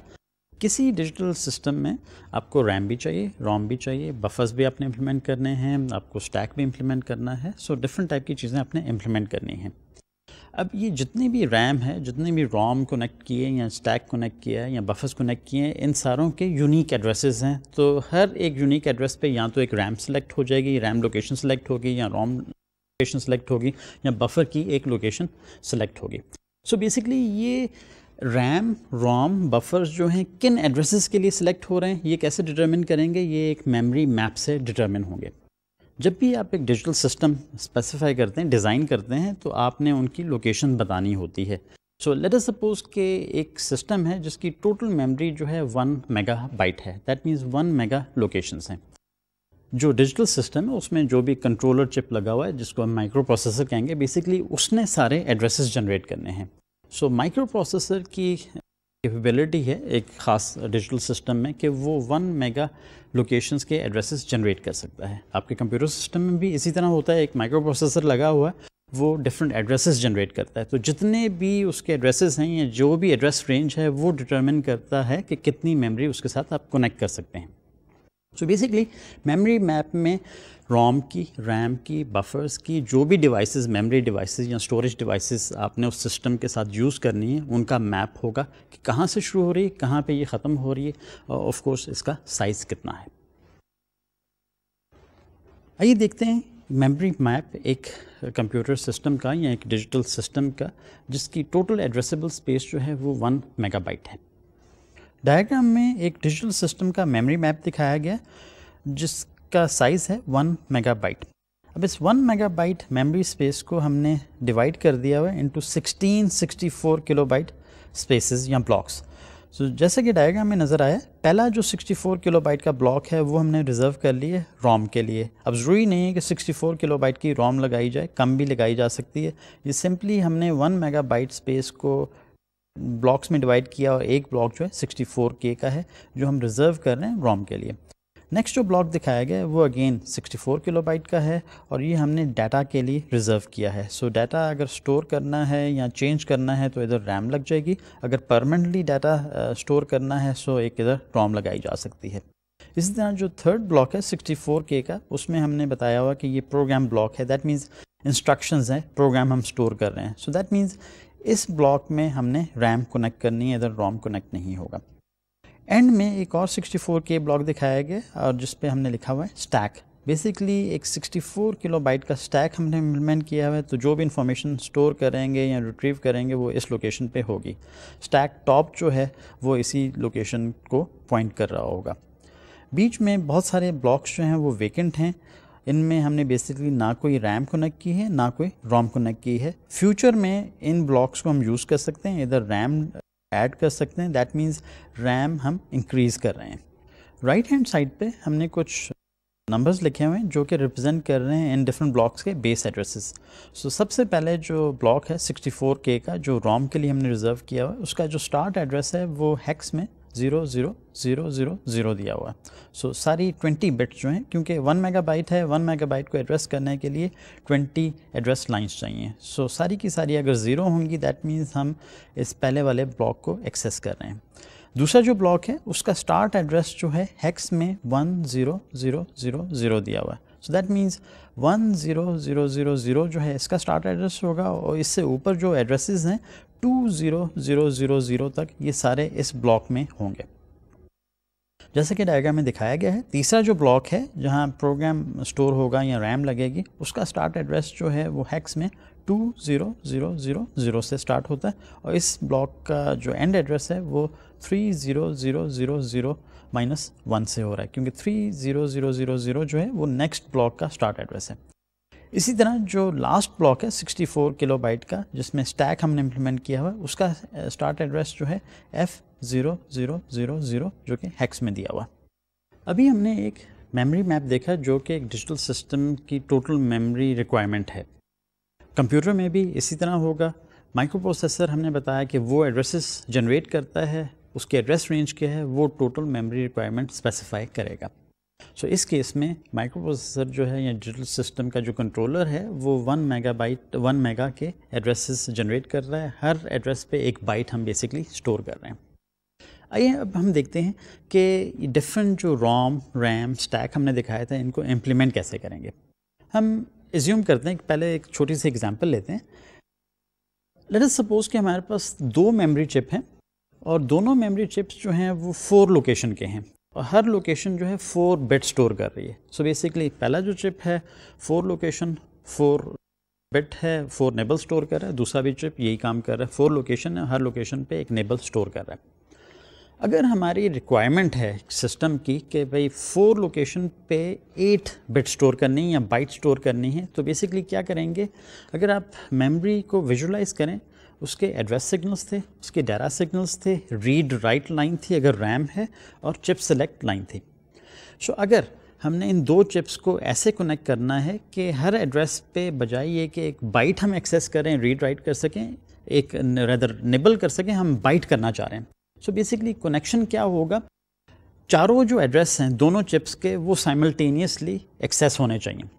किसी डिजिटल सिस्टम में आपको रैम भी चाहिए रोम भी चाहिए बफर्स भी आपने इम्प्लीमेंट करने हैं आपको स्टैक भी इम्प्लीमेंट करना है सो डिफरेंट टाइप की चीज़ें आपने इम्प्लीमेंट करनी हैं अब ये जितने भी रैम है जितने भी रोम कनेक्ट किए या स्टैक कनेक्ट किया है या बफर्स कनेक्ट किए हैं इन सारों के यूनिक एड्रेसेस हैं तो हर एक यूनिक एड्रेस पे या तो एक रैम सेलेक्ट हो जाएगी रैम लोकेशन सेलेक्ट होगी या रोम लोकेशन सेलेक्ट होगी या बफर की एक लोकेशन सेलेक्ट होगी सो बेसिकली ये रैम रोम बफर्स जो हैं किन एड्रेसेस के लिए सिलेक्ट हो रहे हैं ये कैसे डिटरमिन करेंगे ये एक मेमोरी मैप से डिटरमिन होंगे जब भी आप एक डिजिटल सिस्टम स्पेसिफाई करते हैं डिज़ाइन करते हैं तो आपने उनकी लोकेशन बतानी होती है सो लेट अस सपोज के एक सिस्टम है जिसकी टोटल मेमोरी जो है वन मेगा बाइट है that means one mega location हैं जो डिजिटल सिस्टम है उसमें जो भी कंट्रोलर चिप लगा हुआ है जिसको हम माइक्रो प्रोसेसर कहेंगे बेसिकली उसने सारे एड्रेसेस जनरेट करने हैं सो माइक्रो प्रोसेसर की कैपेबिलिटी है एक ख़ास डिजिटल सिस्टम में कि वो वन मेगा लोकेशंस के एड्रेसेस जनरेट कर सकता है आपके कंप्यूटर सिस्टम में भी इसी तरह होता है एक माइक्रो प्रोसेसर लगा हुआ है वो डिफरेंट एड्रेसेस जनरेट करता है तो जितने भी उसके एड्रेसेस हैं या जो भी एड्रेस रेंज है वो डिटरमिन करता है कि कितनी मेमोरी उसके साथ आप कनेक्ट कर सकते हैं सो बेसिकली मेमोरी मैप में रोम की रैम की बफर्स की जो भी डिवाइसेस मेमोरी डिवाइसेस या स्टोरेज डिवाइसेस आपने उस सिस्टम के साथ यूज़ करनी है उनका मैप होगा कि कहाँ से शुरू हो रही है कहाँ पे ये ख़त्म हो रही है और ऑफ कोर्स इसका साइज़ कितना है आइए देखते हैं मेमोरी मैप एक कंप्यूटर सिस्टम का या एक डिजिटल सिस्टम का जिसकी टोटल एड्रेसेबल स्पेस जो है वो वन मेगाबाइट है डायग्राम में एक डिजिटल सिस्टम का मेमोरी मैप दिखाया गया जिस का साइज़ है वन मेगाबाइट अब इस वन मेगाबाइट मेमोरी स्पेस को हमने डिवाइड कर दिया हुआ है into sixteen sixty four kilo byte spaces या ब्लॉक्स सो so, जैसे कि डायग्राम में नज़र आया पहला जो 64 किलोबाइट का ब्लॉक है वो हमने रिज़र्व कर लिए रोम के लिए अब ज़रूरी नहीं है कि 64 किलोबाइट की रोम लगाई जाए कम भी लगाई जा सकती है ये सिंपली हमने मेगा बाइट स्पेस को ब्लॉक्स में डिवाइड किया और एक ब्लॉक जो है 64 के का है जो हम रिज़र्व कर रहे हैं रोम के लिए नेक्स्ट जो ब्लॉक दिखाया गया वो अगेन 64 किलोबाइट का है और ये हमने डाटा के लिए रिज़र्व किया है सो so, डाटा अगर स्टोर करना है या चेंज करना है तो इधर रैम लग जाएगी अगर परमानेंटली डाटा स्टोर करना है सो so एक इधर रॉम लगाई जा सकती है इसी तरह जो थर्ड ब्लॉक है 64 के का उसमें हमने बताया हुआ कि ये प्रोग्राम ब्लॉक है दैट मीन्स इंस्ट्रक्शन हैं प्रोग्राम हम स्टोर कर रहे हैं सो दैट मीन्स इस ब्लॉक में हमने रैम कनेक्ट करनी है इधर रॉम कनेक्ट नहीं होगा एंड में एक और 64 के ब्लॉक दिखाया गया और जिस पे हमने लिखा हुआ है स्टैक बेसिकली एक 64 किलोबाइट का स्टैक हमने इम्प्लीमेंट किया हुआ है तो जो भी इंफॉर्मेशन स्टोर करेंगे या रिट्रीव करेंगे वो इस लोकेशन पे होगी स्टैक टॉप जो है वो इसी लोकेशन को पॉइंट कर रहा होगा बीच में बहुत सारे ब्लॉक्स जो हैं वो वेकेंट हैं इनमें हमने बेसिकली ना कोई रैम कनेक्ट की है ना कोई रोम कनेक्ट की है फ्यूचर में इन ब्लॉक्स को हम यूज़ कर सकते हैं इधर रैम ऐड कर सकते हैं दैट मीन्स रैम हम इंक्रीज़ कर रहे हैं राइट हैंड साइड पे हमने कुछ नंबर्स लिखे हुए हैं जो कि रिप्रेजेंट कर रहे हैं इन डिफरेंट ब्लॉक्स के बेस एड्रेसेस सो so, सबसे पहले जो ब्लॉक है 64K का जो रोम के लिए हमने रिज़र्व किया हुआ है उसका जो स्टार्ट एड्रेस है वो हैक्स में zero zero zero zero zero दिया हुआ है सो so, सारी ट्वेंटी बिट्स जो हैं क्योंकि वन मेगाबाइट है वन मेगाबाइट को एड्रेस करने के लिए ट्वेंटी एड्रेस लाइंस चाहिए सो so, सारी की सारी अगर ज़ीरो होंगी दैट मीन्स हम इस पहले वाले ब्लॉक को एक्सेस कर रहे हैं दूसरा जो ब्लॉक है उसका स्टार्ट एड्रेस जो है हैक्स में one zero zero zero zero दिया हुआ है so that means one zero zero zero zero जो है इसका स्टार्ट एड्रेस होगा और इससे ऊपर जो एड्रेसेस हैं two zero zero zero zero तक ये सारे इस ब्लॉक में होंगे जैसे कि डायग्राम में दिखाया गया है तीसरा जो ब्लॉक है जहां प्रोग्राम स्टोर होगा या रैम लगेगी उसका स्टार्ट एड्रेस जो है वो हैक्स में two zero zero zero zero से स्टार्ट होता है और इस ब्लॉक का जो एंड एड्रेस है वो three zero zero zero zero minus one से हो रहा है क्योंकि three zero zero zero zero जो है वो नेक्स्ट ब्लॉक का स्टार्ट एड्रेस है इसी तरह जो लास्ट ब्लॉक है 64 किलो बाइट का जिसमें स्टैक हमने इम्प्लीमेंट किया हुआ है उसका स्टार्ट एड्रेस जो है F zero zero zero zero जो कि हैक्स में दिया हुआ अभी हमने एक मेमोरी मैप देखा जो कि एक डिजिटल सिस्टम की टोटल मेमोरी रिक्वायरमेंट है कंप्यूटर में भी इसी तरह होगा माइक्रोप्रोसेसर हमने बताया कि वो एड्रेसेस जनरेट करता है उसके एड्रेस रेंज क्या है वो टोटल मेमोरी रिक्वायरमेंट स्पेसिफाई करेगा सो so, इस केस में माइक्रोप्रोसेसर जो है या डिजिटल सिस्टम का जो कंट्रोलर है वो one mega byte one mega के एड्रेसेस जनरेट कर रहा है हर एड्रेस पे एक बाइट हम बेसिकली स्टोर कर रहे हैं आइए अब हम देखते हैं कि डिफरेंट जो रोम रैम स्टैक हमने दिखाया था इनको इम्प्लीमेंट कैसे करेंगे हम एज्यूम करते हैं कि पहले एक छोटी सी एग्ज़ाम्पल लेते हैं लेट सपोज कि हमारे पास दो मेमोरी चिप हैं और दोनों मेमोरी चिप्स जो हैं वो फोर लोकेशन के हैं और हर लोकेशन जो है फोर बिट स्टोर कर रही है सो so बेसिकली पहला जो चिप है फोर लोकेशन फोर बिट है फोर नेबल स्टोर कर रहा है दूसरा भी चिप यही काम कर रहा है फोर लोकेशन है हर लोकेशन पे एक नेबल स्टोर कर रहा है अगर हमारी रिक्वायरमेंट है सिस्टम की कि भाई फोर लोकेशन पे एट बिट स्टोर करनी है या बाइट स्टोर करनी है तो बेसिकली क्या करेंगे अगर आप मेमोरी को विजुलाइज करें उसके एड्रेस सिग्नल्स थे उसके डेरा सिग्नल्स थे रीड राइट लाइन थी अगर रैम है और चिप सेलेक्ट लाइन थी सो so, अगर हमने इन दो चिप्स को ऐसे कनेक्ट करना है कि हर एड्रेस पे बजाय ये कि एक बाइट हम एक्सेस करें रीड राइट कर सकें एक रेदर निबल कर सकें हम बाइट करना चाह रहे हैं सो बेसिकली कनेक्शन क्या होगा चारों जो एड्रेस हैं दोनों चिप्स के वो साइमल्टेनियसली एक्सेस होने चाहिए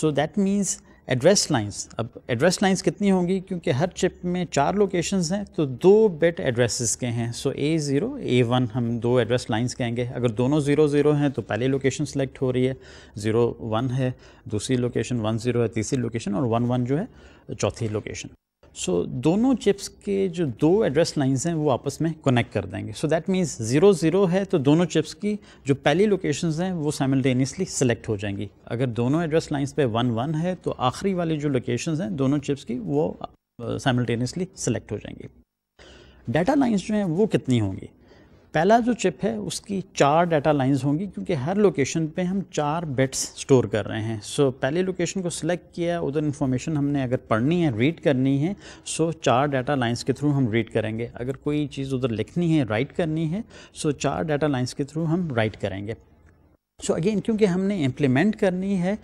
so that means address lines अब एड्रेस लाइंस कितनी होंगी क्योंकि हर चिप में चार लोकेशंस हैं तो दो बिट एड्रेसेस के हैं सो ए ज़ीरो ए वन हम दो एड्रेस लाइंस कहेंगे अगर दोनों ज़ीरो ज़ीरो हैं तो पहली लोकेशन सेलेक्ट हो रही है ज़ीरो वन है दूसरी लोकेशन वन ज़ीरो है तीसरी लोकेशन और वन वन जो है चौथी लोकेशन सो so, दोनों चिप्स के जो दो एड्रेस लाइंस हैं वो आपस में कनेक्ट कर देंगे so that means zero zero है तो दोनों चिप्स की जो पहली लोकेशंस हैं वो साइमल्टेनियसली सेलेक्ट हो जाएंगी अगर दोनों एड्रेस लाइंस पे वन वन है तो आखिरी वाली जो लोकेशंस हैं दोनों चिप्स की वो साइमल्टेनियसली सेलेक्ट हो जाएंगी डाटा लाइन्स जो हैं वो कितनी होंगी पहला जो चिप है उसकी चार डाटा लाइंस होंगी क्योंकि हर लोकेशन पे हम चार बिट्स स्टोर कर रहे हैं सो so, पहले लोकेशन को सिलेक्ट किया उधर इन्फॉर्मेशन हमने अगर पढ़नी है रीड करनी है सो so चार डाटा लाइंस के थ्रू हम रीड करेंगे अगर कोई चीज़ उधर लिखनी है राइट करनी है सो so चार डाटा लाइंस के थ्रू हम राइट करेंगे सो so अगेन क्योंकि हमने इम्प्लीमेंट करनी है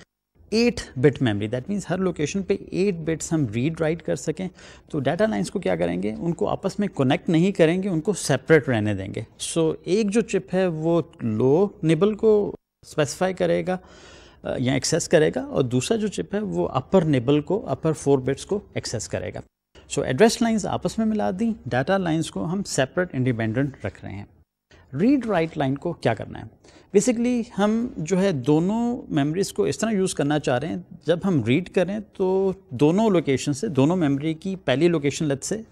eight bit memory that means हर लोकेशन पे एट बिट्स हम रीड राइट कर सकें तो डाटा लाइंस को क्या करेंगे उनको आपस में कनेक्ट नहीं करेंगे उनको सेपरेट रहने देंगे सो so, एक जो चिप है वो लो निबल को स्पेसिफाई करेगा या एक्सेस करेगा और दूसरा जो चिप है वो अपर निबल को अपर फोर बिट्स को एक्सेस करेगा सो एड्रेस लाइंस आपस में मिला दी डाटा लाइंस को हम सेपरेट इंडिपेंडेंट रख रहे हैं रीड राइट लाइन को क्या करना है बेसिकली हम जो है दोनों मेमोरीज़ को इस तरह यूज़ करना चाह रहे हैं जब हम रीड करें तो दोनों लोकेशन से दोनों मेमोरी की पहली लोकेशन लत से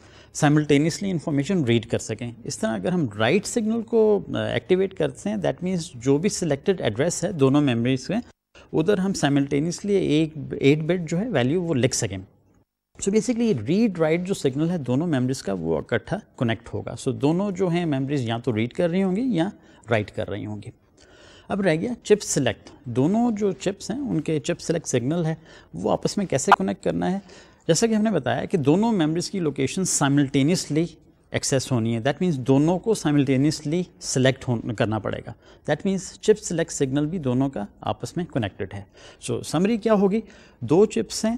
साइमल्टेनियसली इन्फॉर्मेशन रीड कर सकें इस तरह अगर हम राइट right सिग्नल को एक्टिवेट करते हैं दैट मीन्स जो भी सिलेक्टेड एड्रेस है दोनों मेमरीज़ में उधर हम साइमल्टेनियसली एक एट बिट जो है वैल्यू वो लिख सकें सो बेसिकली रीड राइट जो सिग्नल है दोनों मेमरीज का वो इकट्ठा कनेक्ट होगा सो so, दोनों जो हैं मेमरीज या तो रीड कर रही होंगी या राइट कर रही होंगी अब रह गया चिप सिलेक्ट दोनों जो चिप्स हैं उनके चिप सिलेक्ट सिग्नल है वो आपस में कैसे कनेक्ट करना है जैसा कि हमने बताया कि दोनों मेमरीज की लोकेशन साइमल्टेनियसली एक्सेस होनी है दैट मीन्स दोनों को साइमल्टेनियसली सेलेक्ट करना पड़ेगा that means chip select signal भी दोनों का आपस में कनेक्टेड है सो so, समरी क्या होगी दो चिप्स हैं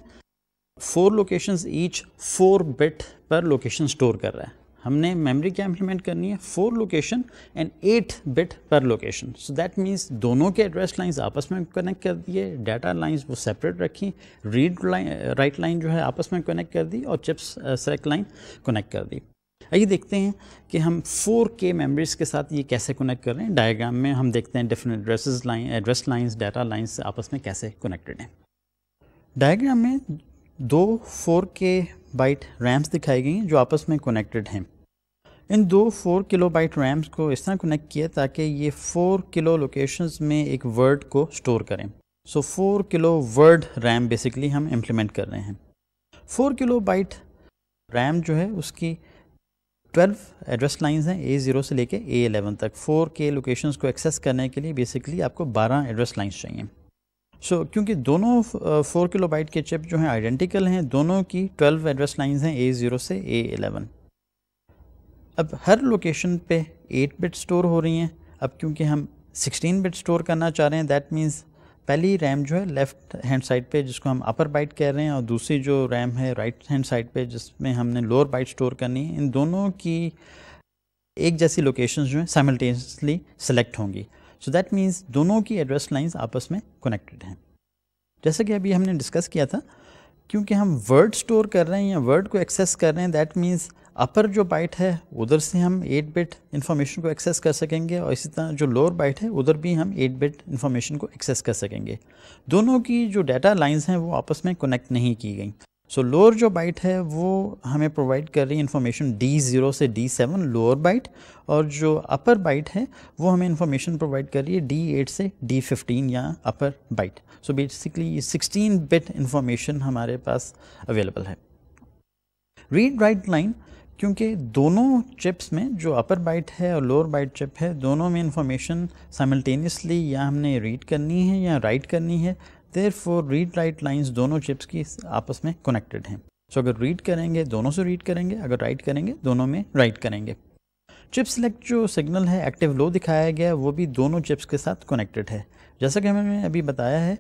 four locations each four bit पर लोकेशन स्टोर कर रहा है हमने मेमोरी क्या इम्प्लीमेंट करनी है four location and eight bit पर लोकेशन सो दैट मीन्स दोनों के एड्रेस लाइंस आपस में कनेक्ट कर दिए डाटा लाइंस वो सेपरेट रखी रीड लाइन राइट लाइन जो है आपस में कनेक्ट कर दी और चिप्स सेलेक्ट लाइन कनेक्ट कर दी आइए देखते हैं कि हम 4K मेमोरीज के साथ ये कैसे कनेक्ट कर रहे हैं डायग्राम में हम देखते हैं different addresses line address lines data lines आपस में कैसे कनेक्टेड हैं डायग्राम में दो फोर के बाइट रैम्स दिखाई गई जो आपस में कनेक्टेड हैं इन दो फोर किलो बाइट रैम्स को इस तरह कनेक्ट किया ताकि ये फोर किलो लोकेशंस में एक वर्ड को स्टोर करें so four kilo word RAM basically हम इम्प्लीमेंट कर रहे हैं फोर किलो बाइट रैम जो है उसकी ट्वेल्व एड्रेस लाइंस हैं ए ज़ीरो से लेके ए एलेवन तक फोर के लोकेशंस को एक्सेस करने के लिए बेसिकली आपको बारह एड्रेस लाइंस चाहिए सो so, क्योंकि दोनों फोर किलो बाइट के चिप जो हैं आइडेंटिकल हैं दोनों की ट्वेल्व एड्रेस लाइंस हैं ए ज़ीरो से ए एलेवन अब हर लोकेशन पे एट बिट स्टोर हो रही हैं अब क्योंकि हम सिक्सटीन बिट स्टोर करना चाह रहे हैं दैट मीन्स पहली रैम जो है लेफ़्ट हैंड साइड पे जिसको हम अपर बाइट कह रहे हैं और दूसरी जो रैम है राइट हैंड साइड पे जिसमें हमने लोअर बाइट स्टोर करनी है इन दोनों की एक जैसी लोकेशंस जो हैं साइमल्टेनियसली सेलेक्ट होंगी सो दैट मीन्स दोनों की एड्रेस लाइंस आपस में कनेक्टेड हैं जैसे कि अभी हमने डिस्कस किया था क्योंकि हम वर्ड स्टोर कर रहे हैं या वर्ड को एक्सेस कर रहे हैं दैट मीन्स अपर जो बाइट है उधर से हम एट बिट इन्फॉर्मेशन को एक्सेस कर सकेंगे और इसी तरह जो लोअर बाइट है उधर भी हम एट बिट इन्फॉर्मेशन को एक्सेस कर सकेंगे दोनों की जो डाटा लाइंस हैं वो आपस में कनेक्ट नहीं की गई सो लोअर जो बाइट है वो हमें प्रोवाइड कर रही है इन्फॉर्मेशन डी ज़ीरो से डी सेवन लोअर बाइट और जो अपर बाइट है वो हमें इन्फॉर्मेशन प्रोवाइड कर रही है डी एट से डी फिफ्टीन या upper byte so basically sixteen bit information हमारे पास अवेलेबल है रीड राइट लाइन क्योंकि दोनों चिप्स में जो अपर बाइट है और लोअर बाइट चिप है दोनों में इंफॉर्मेशन साइमल्टेनियसली या हमने रीड करनी है या राइट करनी है there four read write lines दोनों चिप्स की आपस में कनेक्टेड हैं सो so, अगर रीड करेंगे दोनों से रीड करेंगे अगर राइट करेंगे दोनों में राइट करेंगे चिप सेलेक्ट जो सिग्नल है एक्टिव लो दिखाया गया है वो भी दोनों चिप्स के साथ कनेक्टेड है जैसा कि हमने अभी बताया है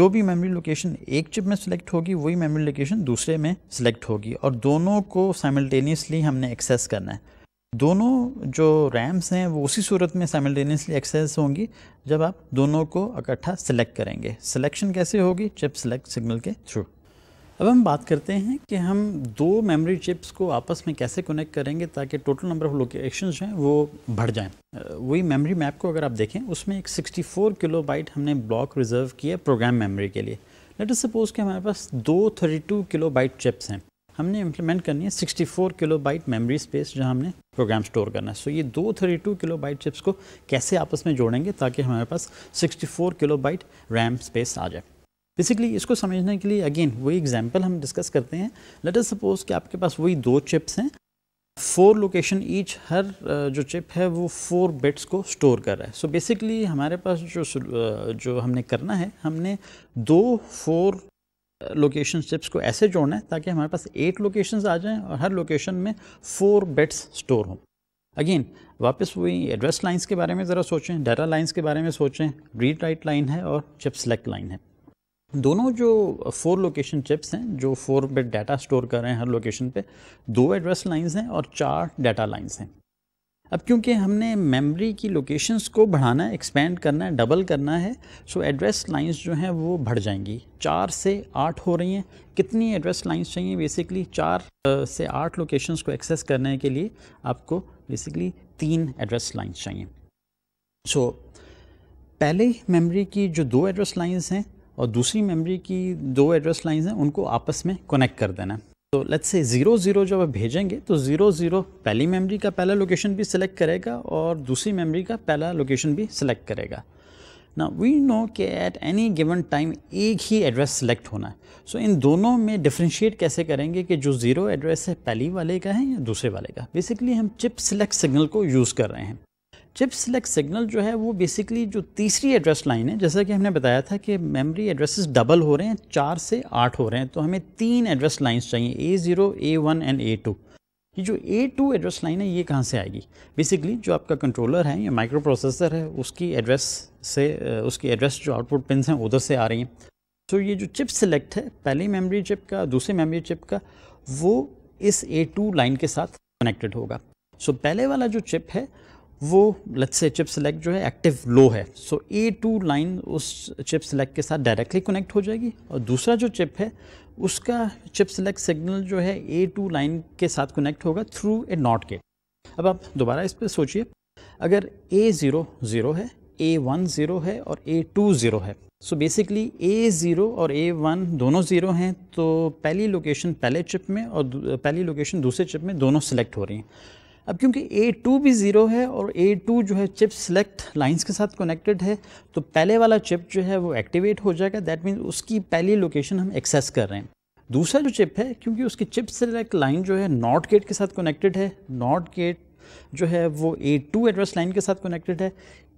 जो भी मेमोरी लोकेशन एक चिप में सिलेक्ट होगी वही मेमोरी लोकेशन दूसरे में सिलेक्ट होगी और दोनों को साइमल्टेनियसली हमने एक्सेस करना है दोनों जो रैम्स हैं वो उसी सूरत में साइमल्टेनियसली एक्सेस होंगी जब आप दोनों को इकट्ठा सेलेक्ट करेंगे सिलेक्शन कैसे होगी चिप सेलेक्ट सिग्नल के थ्रू अब हम बात करते हैं कि हम दो मेमोरी चिप्स को आपस में कैसे कनेक्ट करेंगे ताकि टोटल नंबर ऑफ लोकेशन जो हैं वो बढ़ जाएं वही मेमोरी मैप को अगर आप देखें उसमें एक 64 किलोबाइट हमने ब्लॉक रिजर्व किया प्रोग्राम मेमोरी के लिए लेट अस सपोज कि हमारे पास दो 32 किलोबाइट चिप्स हैं हमने इम्प्लीमेंट करनी है 64 किलो बाइट मेमरी स्पेस जहाँ हमने प्रोग्राम स्टोर करना है सो so, ये दो thirty two kilo byte chips को कैसे आपस में जोड़ेंगे ताकि हमारे पास 64 किलो बाइट रैम स्पेस आ जाए बेसिकली इसको समझने के लिए अगेन वही एग्जाम्पल हम डिस्कस करते हैं लेट अस सपोज कि आपके पास वही दो चिप्स हैं फोर लोकेशन ईच हर जो चिप है वो फोर बिट्स को स्टोर कर रहा है सो so बेसिकली हमारे पास जो जो हमने करना है हमने दो फोर लोकेशन चिप्स को ऐसे जोड़ना है ताकि हमारे पास एट लोकेशंस आ जाएं और हर लोकेशन में फोर बेड्स स्टोर हों अगेन वापस वही एड्रेस लाइंस के बारे में ज़रा सोचें डाटा लाइंस के बारे में सोचें रीड राइट लाइन है और चिप सेलेक्ट लाइन है दोनों जो फोर लोकेशन चिप्स हैं जो फोर बेड डाटा स्टोर कर रहे हैं हर लोकेशन पे दो एड्रेस लाइंस हैं और चार डाटा लाइंस हैं अब क्योंकि हमने मेमोरी की लोकेशंस को बढ़ाना है एक्सपेंड करना है डबल करना है सो एड्रेस लाइंस जो हैं वो बढ़ जाएंगी चार से आठ हो रही हैं कितनी एड्रेस लाइंस चाहिए बेसिकली चार से आठ लोकेशंस को एक्सेस करने के लिए आपको बेसिकली तीन एड्रेस लाइंस चाहिए सो so, पहले मेमोरी की जो दो एड्रेस लाइंस हैं और दूसरी मेमोरी की दो एड्रेस लाइंस हैं उनको आपस में कनेक्ट कर देना तो लेट्स से ज़ीरो ज़ीरो जब आप भेजेंगे तो ज़ीरो ज़ीरो पहली मेमोरी का पहला लोकेशन भी सिलेक्ट करेगा और दूसरी मेमोरी का पहला लोकेशन भी सिलेक्ट करेगा ना वी नो कि एट एनी गिवन टाइम एक ही एड्रेस सेलेक्ट होना है सो so, इन दोनों में डिफ्रेंशिएट कैसे करेंगे कि जो ज़ीरो एड्रेस है पहली वाले का है या दूसरे वाले का बेसिकली हम चिप सिलेक्ट सिग्नल को यूज़ कर रहे हैं चिप सेलेक्ट सिग्नल जो है वो बेसिकली जो तीसरी एड्रेस लाइन है जैसा कि हमने बताया था कि मेमोरी एड्रेसेस डबल हो रहे हैं चार से आठ हो रहे हैं तो हमें तीन एड्रेस लाइंस चाहिए A zero A one and A two ये जो ए टू एड्रेस लाइन है ये कहाँ से आएगी बेसिकली जो आपका कंट्रोलर है या माइक्रो प्रोसेसर है उसकी एड्रेस से उसकी एड्रेस जो आउटपुट पिन हैं उधर से आ रही हैं तो ये जो चिप सेलेक्ट है पहली मेमरी चिप का दूसरी मेमरी चिप का वो इस ए टू लाइन के साथ कनेक्टेड होगा सो so, पहले वाला जो चिप है वो लत से चिप सेलेक्ट जो है एक्टिव लो है सो ए टू लाइन उस चिप सेलेक्ट के साथ डायरेक्टली कनेक्ट हो जाएगी और दूसरा जो चिप है उसका चिप सेलेक्ट सिग्नल जो है ए टू लाइन के साथ कनेक्ट होगा थ्रू ए नॉट गेट अब आप दोबारा इस पर सोचिए अगर ए ज़ीरो ज़ीरो है ए वन ज़ीरो है और ए टू ज़ीरो है सो बेसिकली ए ज़ीरो और ए वन दोनों ज़ीरो हैं तो पहली लोकेशन पहले चिप में और पहली लोकेशन दूसरे चिप में दोनों सेलेक्ट हो रही हैं अब क्योंकि ए टू भी ज़ीरो है और ए टू जो है चिप सेलेक्ट लाइंस के साथ कनेक्टेड है तो पहले वाला चिप जो है वो एक्टिवेट हो जाएगा दैट मीन्स उसकी पहली लोकेशन हम एक्सेस कर रहे हैं दूसरा जो चिप है क्योंकि उसकी चिप सेलेक्ट लाइन जो है नॉट गेट के साथ कनेक्टेड है नॉट गेट जो है वो ए टू एड्रेस लाइन के साथ कनेक्टेड है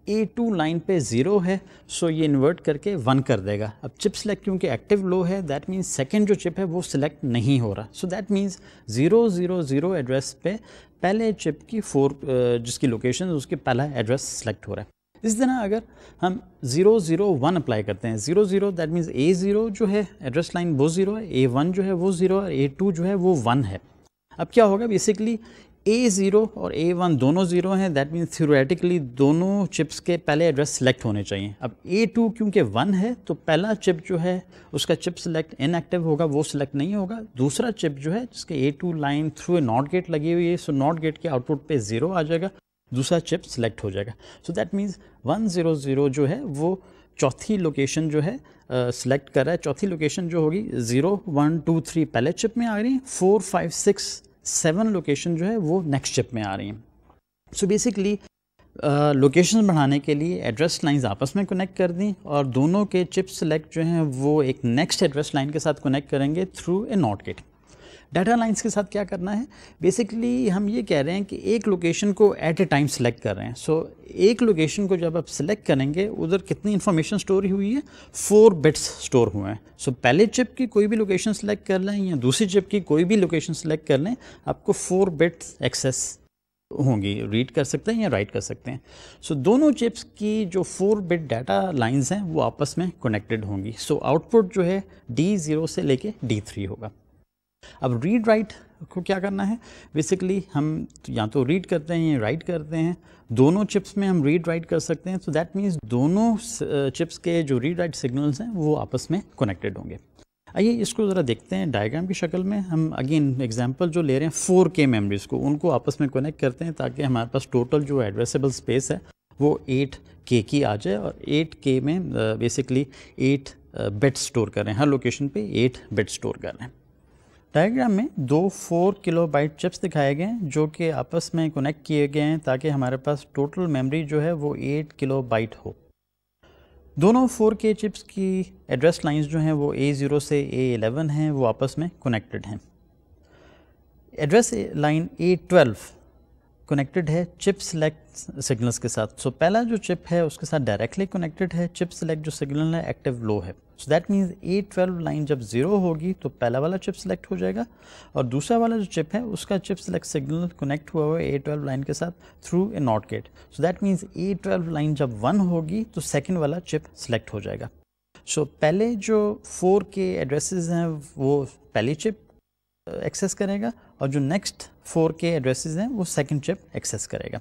ए टू लाइन पे ज़ीरो है सो ये इन्वर्ट करके वन कर देगा अब चिप सेलेक्ट क्योंकि एक्टिव लो है दैट मीन्स सेकेंड जो चिप है वो सिलेक्ट नहीं हो रहा so that means zero zero zero address पे पहले चिप की फोर जिसकी लोकेशन है उसके पहला एड्रेस सेलेक्ट हो रहा है इस तरह अगर हम ज़ीरो ज़ीरो वन अप्लाई करते हैं zero zero that means A zero जो है एड्रेस लाइन वो ज़ीरो है ए वन जो है वो ज़ीरो और ए टू जो है वो वन है अब क्या होगा बेसिकली ए ज़ीरो और ए वन दोनों ज़ीरो हैं दैट मीन्स थ्योरेटिकली दोनों चिप्स के पहले एड्रेस सेलेक्ट होने चाहिए अब ए टू क्योंकि वन है तो पहला चिप जो है उसका चिप सेलेक्ट इनएक्टिव होगा वो सिलेक्ट नहीं होगा दूसरा चिप जो है जिसके A two line through A not gate लगी हुई है सो नॉट गेट के आउटपुट पे ज़ीरो आ जाएगा दूसरा चिप सेलेक्ट हो जाएगा so that means one zero zero जो है वो चौथी लोकेशन जो है सेलेक्ट uh, कर रहा है चौथी लोकेशन जो होगी ज़ीरो वन टू थ्री पहले चिप में आ रही है four five six seven location जो है वो नेक्स्ट चिप में आ रही हैं सो बेसिकली लोकेशन बढ़ाने के लिए एड्रेस लाइंस आपस में कनेक्ट कर दी और दोनों के चिप सेलेक्ट जो हैं वो एक नेक्स्ट एड्रेस लाइन के साथ कनेक्ट करेंगे through A not gate data lines के साथ क्या करना है बेसिकली हम ये कह रहे हैं कि एक लोकेशन को एट ए टाइम सेलेक्ट कर रहे हैं सो so, एक लोकेशन को जब आप सिलेक्ट करेंगे उधर कितनी इन्फॉर्मेशन स्टोर हुई है फोर बिट्स स्टोर हुए हैं सो so, पहले चिप की कोई भी लोकेशन सेलेक्ट कर लें या दूसरी चिप की कोई भी लोकेशन सेलेक्ट कर लें आपको फोर बिट्स एक्सेस होंगी रीड कर सकते हैं या राइट कर सकते हैं सो so, दोनों चिप्स की जो फोर बिट डाटा लाइंस हैं वो आपस में कनेक्टेड होंगी सो so, आउटपुट जो है डी ज़ीरो से लेके डी थ्री होगा अब रीड राइट को क्या करना है बेसिकली हम या तो रीड करते हैं या राइट करते हैं दोनों चिप्स में हम रीड राइट कर सकते हैं तो दैट मीन्स दोनों चिप्स uh, के जो रीड राइट सिग्नल्स हैं वो आपस में कनेक्टेड होंगे आइए इसको ज़रा देखते हैं डायग्राम की शक्ल में हम अगेन एग्जांपल जो ले रहे हैं फोर के मेमरीज़ को उनको आपस में कनेक्ट करते हैं ताकि हमारे पास टोटल जो एड्रेसेबल स्पेस है वो एट के की आ जाए और एट के में बेसिकली एट बेड स्टोर कर रहे हैं हर लोकेशन पे एट बेड स्टोर कर रहे हैं डायग्राम में दो फोर किलो बाइट चिप्स दिखाए गए हैं जो कि आपस में कनेक्ट किए गए हैं ताकि हमारे पास टोटल मेमोरी जो है वो एट किलो बाइट हो दोनों फोर के चिप्स की एड्रेस लाइंस जो हैं वो ए ज़ीरो से ए एलेवन हैं वो आपस में कनेक्टेड हैं address line A twelve connected है चिप सेलेक्ट सिग्नल्स के साथ सो so, पहला जो चिप है उसके साथ डायरेक्टली कनेक्टेड है चिप सेलेक्ट जो सिग्नल है एक्टिव लो है so that means A twelve line जब जीरो होगी तो पहला वाला चिप सेलेक्ट हो जाएगा और दूसरा वाला जो चिप है उसका चिप सेलेक्ट सिग्नल कनेक्ट हुआ हुआ ए ट्वेल्व लाइन के साथ through A not gate so that means A twelve line जब वन होगी तो सेकेंड वाला चिप सेलेक्ट हो जाएगा सो so, पहले जो फोर के एड्रेसेस हैं वो पहली चिप एक्सेस uh, करेगा और जो नेक्स्ट फोर के एड्रेसेस हैं वो सेकेंड चिप एक्सेस करेगा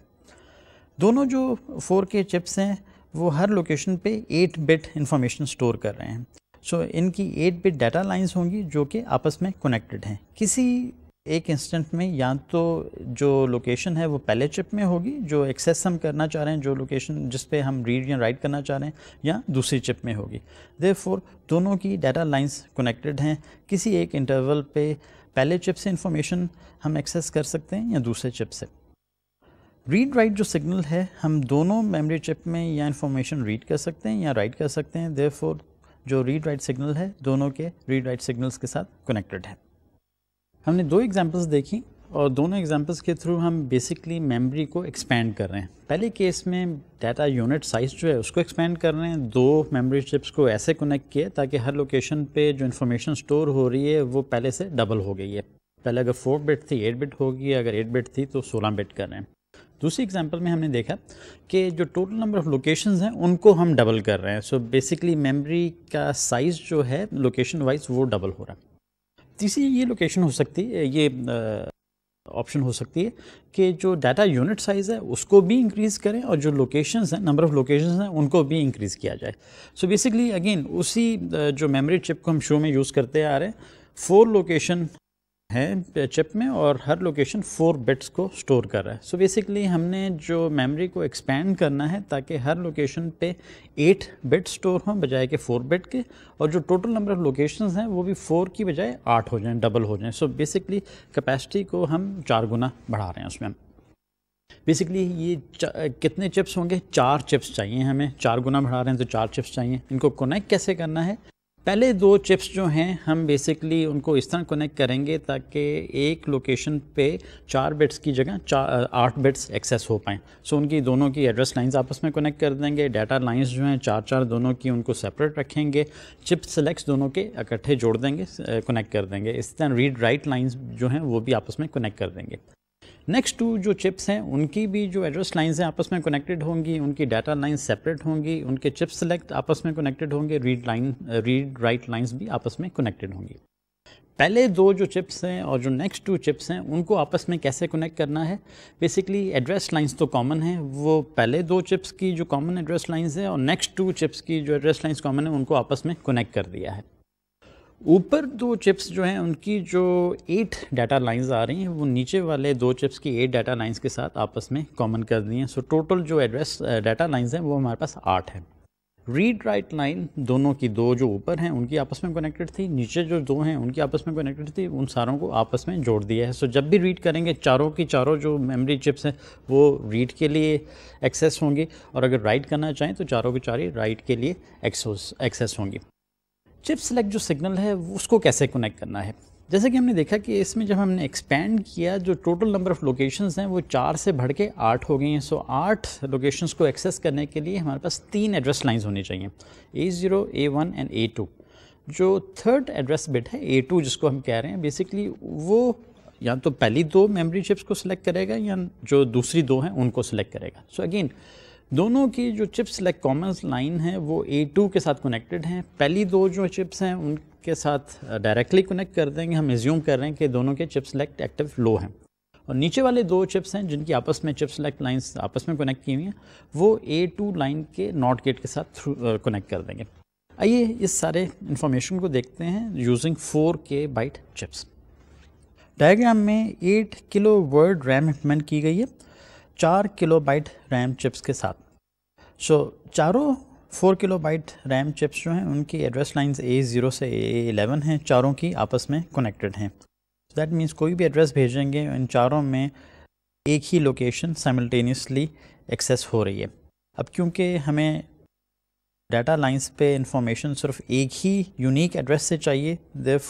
दोनों जो फोर के चिप्स हैं वो हर लोकेशन पे एट बिट इंफॉर्मेशन स्टोर कर रहे हैं सो so, इनकी एट बिट डाटा लाइंस होंगी जो कि आपस में कनेक्टेड हैं किसी एक इंस्टेंट में या तो जो लोकेशन है वो पहले चिप में होगी जो एक्सेस हम करना चाह रहे हैं जो लोकेशन जिस पे हम रीड या राइट करना चाह रहे हैं या दूसरी चिप में होगी देर दोनों की डाटा लाइंस कनेक्टेड हैं किसी एक इंटरवल पे पहले चिप से इंफॉर्मेशन हम एक्सेस कर सकते हैं या दूसरे चिप से रीड राइट जो सिग्नल है हम दोनों मेमोरी चिप में या इन्फॉर्मेशन रीड कर सकते हैं या राइट कर सकते हैं देयरफॉर जो रीड राइट सिग्नल है दोनों के रीड राइट सिग्नल्स के साथ कनेक्टेड है हमने दो एग्जांपल्स देखी और दोनों एग्जांपल्स के थ्रू हम बेसिकली मेमोरी को एक्सपेंड कर रहे हैं पहले केस में डाटा यूनिट साइज जो है उसको एक्सपेंड कर रहे हैं दो मेमोरी चिप्स को ऐसे कनेक्ट किए ताकि हर लोकेशन पे जो इन्फॉर्मेशन स्टोर हो रही है वो पहले से डबल हो गई है पहले अगर फोर बिट थी एट बिट होगी अगर एट बिट थी तो सोलह बिट कर रहे हैं दूसरी एग्जाम्पल में हमने देखा कि जो टोटल नंबर ऑफ़ लोकेशन हैं उनको हम डबल कर रहे हैं सो बेसिकली मेमरी का साइज़ जो है लोकेशन वाइज वो डबल हो रहा है तीसरी ये लोकेशन हो सकती है ये ऑप्शन हो सकती है कि जो डाटा यूनिट साइज़ है उसको भी इंक्रीज़ करें और जो लोकेशंस हैं नंबर ऑफ़ लोकेशंस हैं उनको भी इंक्रीज़ किया जाए सो बेसिकली अगेन उसी uh, जो मेमोरी चिप को हम शो में यूज़ करते आ रहे हैं फोर लोकेशन है चिप में और हर लोकेशन फोर बिट्स को स्टोर कर रहा है सो so बेसिकली हमने जो मेमोरी को एक्सपेंड करना है ताकि हर लोकेशन पे एट बिट स्टोर हों बजाय के फोर बिट के और जो टोटल नंबर ऑफ़ लोकेशंस हैं वो भी फोर की बजाय आठ हो जाएं डबल हो जाएं सो बेसिकली कैपेसिटी को हम चार गुना बढ़ा रहे हैं उसमें बेसिकली ये कितने चिप्स होंगे चार चिप्स चाहिए हमें चार गुना बढ़ा रहे हैं तो चार चिप्स चाहिए इनको कनेक्ट कैसे करना है पहले दो चिप्स जो हैं हम बेसिकली उनको इस तरह कनेक्ट करेंगे ताकि एक लोकेशन पे चार बिट्स की जगह चार आठ बिट्स एक्सेस हो पाएँ सो उनकी दोनों की एड्रेस लाइंस आपस में कनेक्ट कर देंगे डाटा लाइंस जो हैं चार चार दोनों की उनको सेपरेट रखेंगे चिप सेलेक्ट्स दोनों के इकट्ठे जोड़ देंगे कनेक्ट कर देंगे इस तरह रीड राइट लाइन्स जो हैं वो भी आपस में कनेक्ट कर देंगे नेक्स्ट टू जो चिप्स हैं उनकी भी जो एड्रेस लाइंस हैं आपस में कनेक्टेड होंगी उनकी डाटा लाइंस सेपरेट होंगी उनके चिप सेलेक्ट आपस में कनेक्टेड होंगे read line read write lines भी आपस में कनेक्टेड होंगी पहले दो जो चिप्स हैं और जो नेक्स्ट टू चिप्स हैं उनको आपस में कैसे कनेक्ट करना है बेसिकली एड्रेस लाइंस तो कॉमन है वो पहले दो चिप्स की जो कॉमन एड्रेस लाइंस है और नेक्स्ट टू चिप्स की जो एड्रेस लाइंस कॉमन है उनको आपस में कनेक्ट कर दिया है ऊपर दो चिप्स जो हैं उनकी जो एट डाटा लाइंस आ रही हैं वो नीचे वाले दो चिप्स की एट डाटा लाइंस के साथ आपस में कॉमन कर दी हैं सो टोटल जो एड्रेस डाटा लाइंस हैं वो हमारे पास आठ हैं रीड राइट लाइन दोनों की दो जो ऊपर हैं उनकी आपस में कनेक्टेड थी नीचे जो दो हैं उनकी आपस में कनेक्टेड थी उन सारों को आपस में जोड़ दिया है सो so, जब भी रीड करेंगे चारों की चारों जो मेमोरी चिप्स हैं वो रीड के लिए एक्सेस होंगी और अगर राइट करना चाहें तो चारों की ही राइट के लिए एक्सेस होंगी चिप सेलेक्ट जो सिग्नल है उसको कैसे कनेक्ट करना है जैसे कि हमने देखा कि इसमें जब हमने एक्सपेंड किया जो टोटल नंबर ऑफ़ लोकेशंस हैं वो चार से बढ़ के आठ हो गई हैं सो आठ लोकेशंस को एक्सेस करने के लिए हमारे पास तीन एड्रेस लाइंस होनी चाहिए A zero A one and A two जो थर्ड एड्रेस बिट है ए टू जिसको हम कह रहे हैं बेसिकली वो या तो पहली दो मेमरी चिप्स को सिलेक्ट करेगा या जो दूसरी दो हैं उनको सिलेक्ट करेगा सो so अगेन दोनों की जो चिप्स लाइक कॉमन लाइन है वो ए टू के साथ कनेक्टेड हैं पहली दो जो चिप्स हैं उनके साथ डायरेक्टली uh, कनेक्ट कर देंगे हम एज्यूम कर रहे हैं कि दोनों के चिप्स लाइक एक्टिव लो हैं और नीचे वाले दो चिप्स हैं जिनकी आपस में चिप्स लाइक लाइन्स आपस में कनेक्ट की हुई हैं वो ए टू लाइन के नॉट गेट के साथ थ्रू कनेक्ट uh, कर देंगे आइए इस सारे इन्फॉर्मेशन को देखते हैं using four K byte chips diagram में eight kilo word RAM implement की गई है चार किलो बाइट रैम चिप्स के साथ सो so, चारों four kilo kilobyte RAM chips जो हैं उनकी एड्रेस लाइंस ए ज़ीरो से ए एलेवन हैं चारों की आपस में कनेक्टेड हैं दैट मीन्स कोई भी एड्रेस भेजेंगे इन चारों में एक ही लोकेशन साइमल्टेनियसली एक्सेस हो रही है अब क्योंकि हमें डाटा लाइंस पे इंफॉर्मेशन सिर्फ एक ही यूनिक एड्रेस से चाहिए देर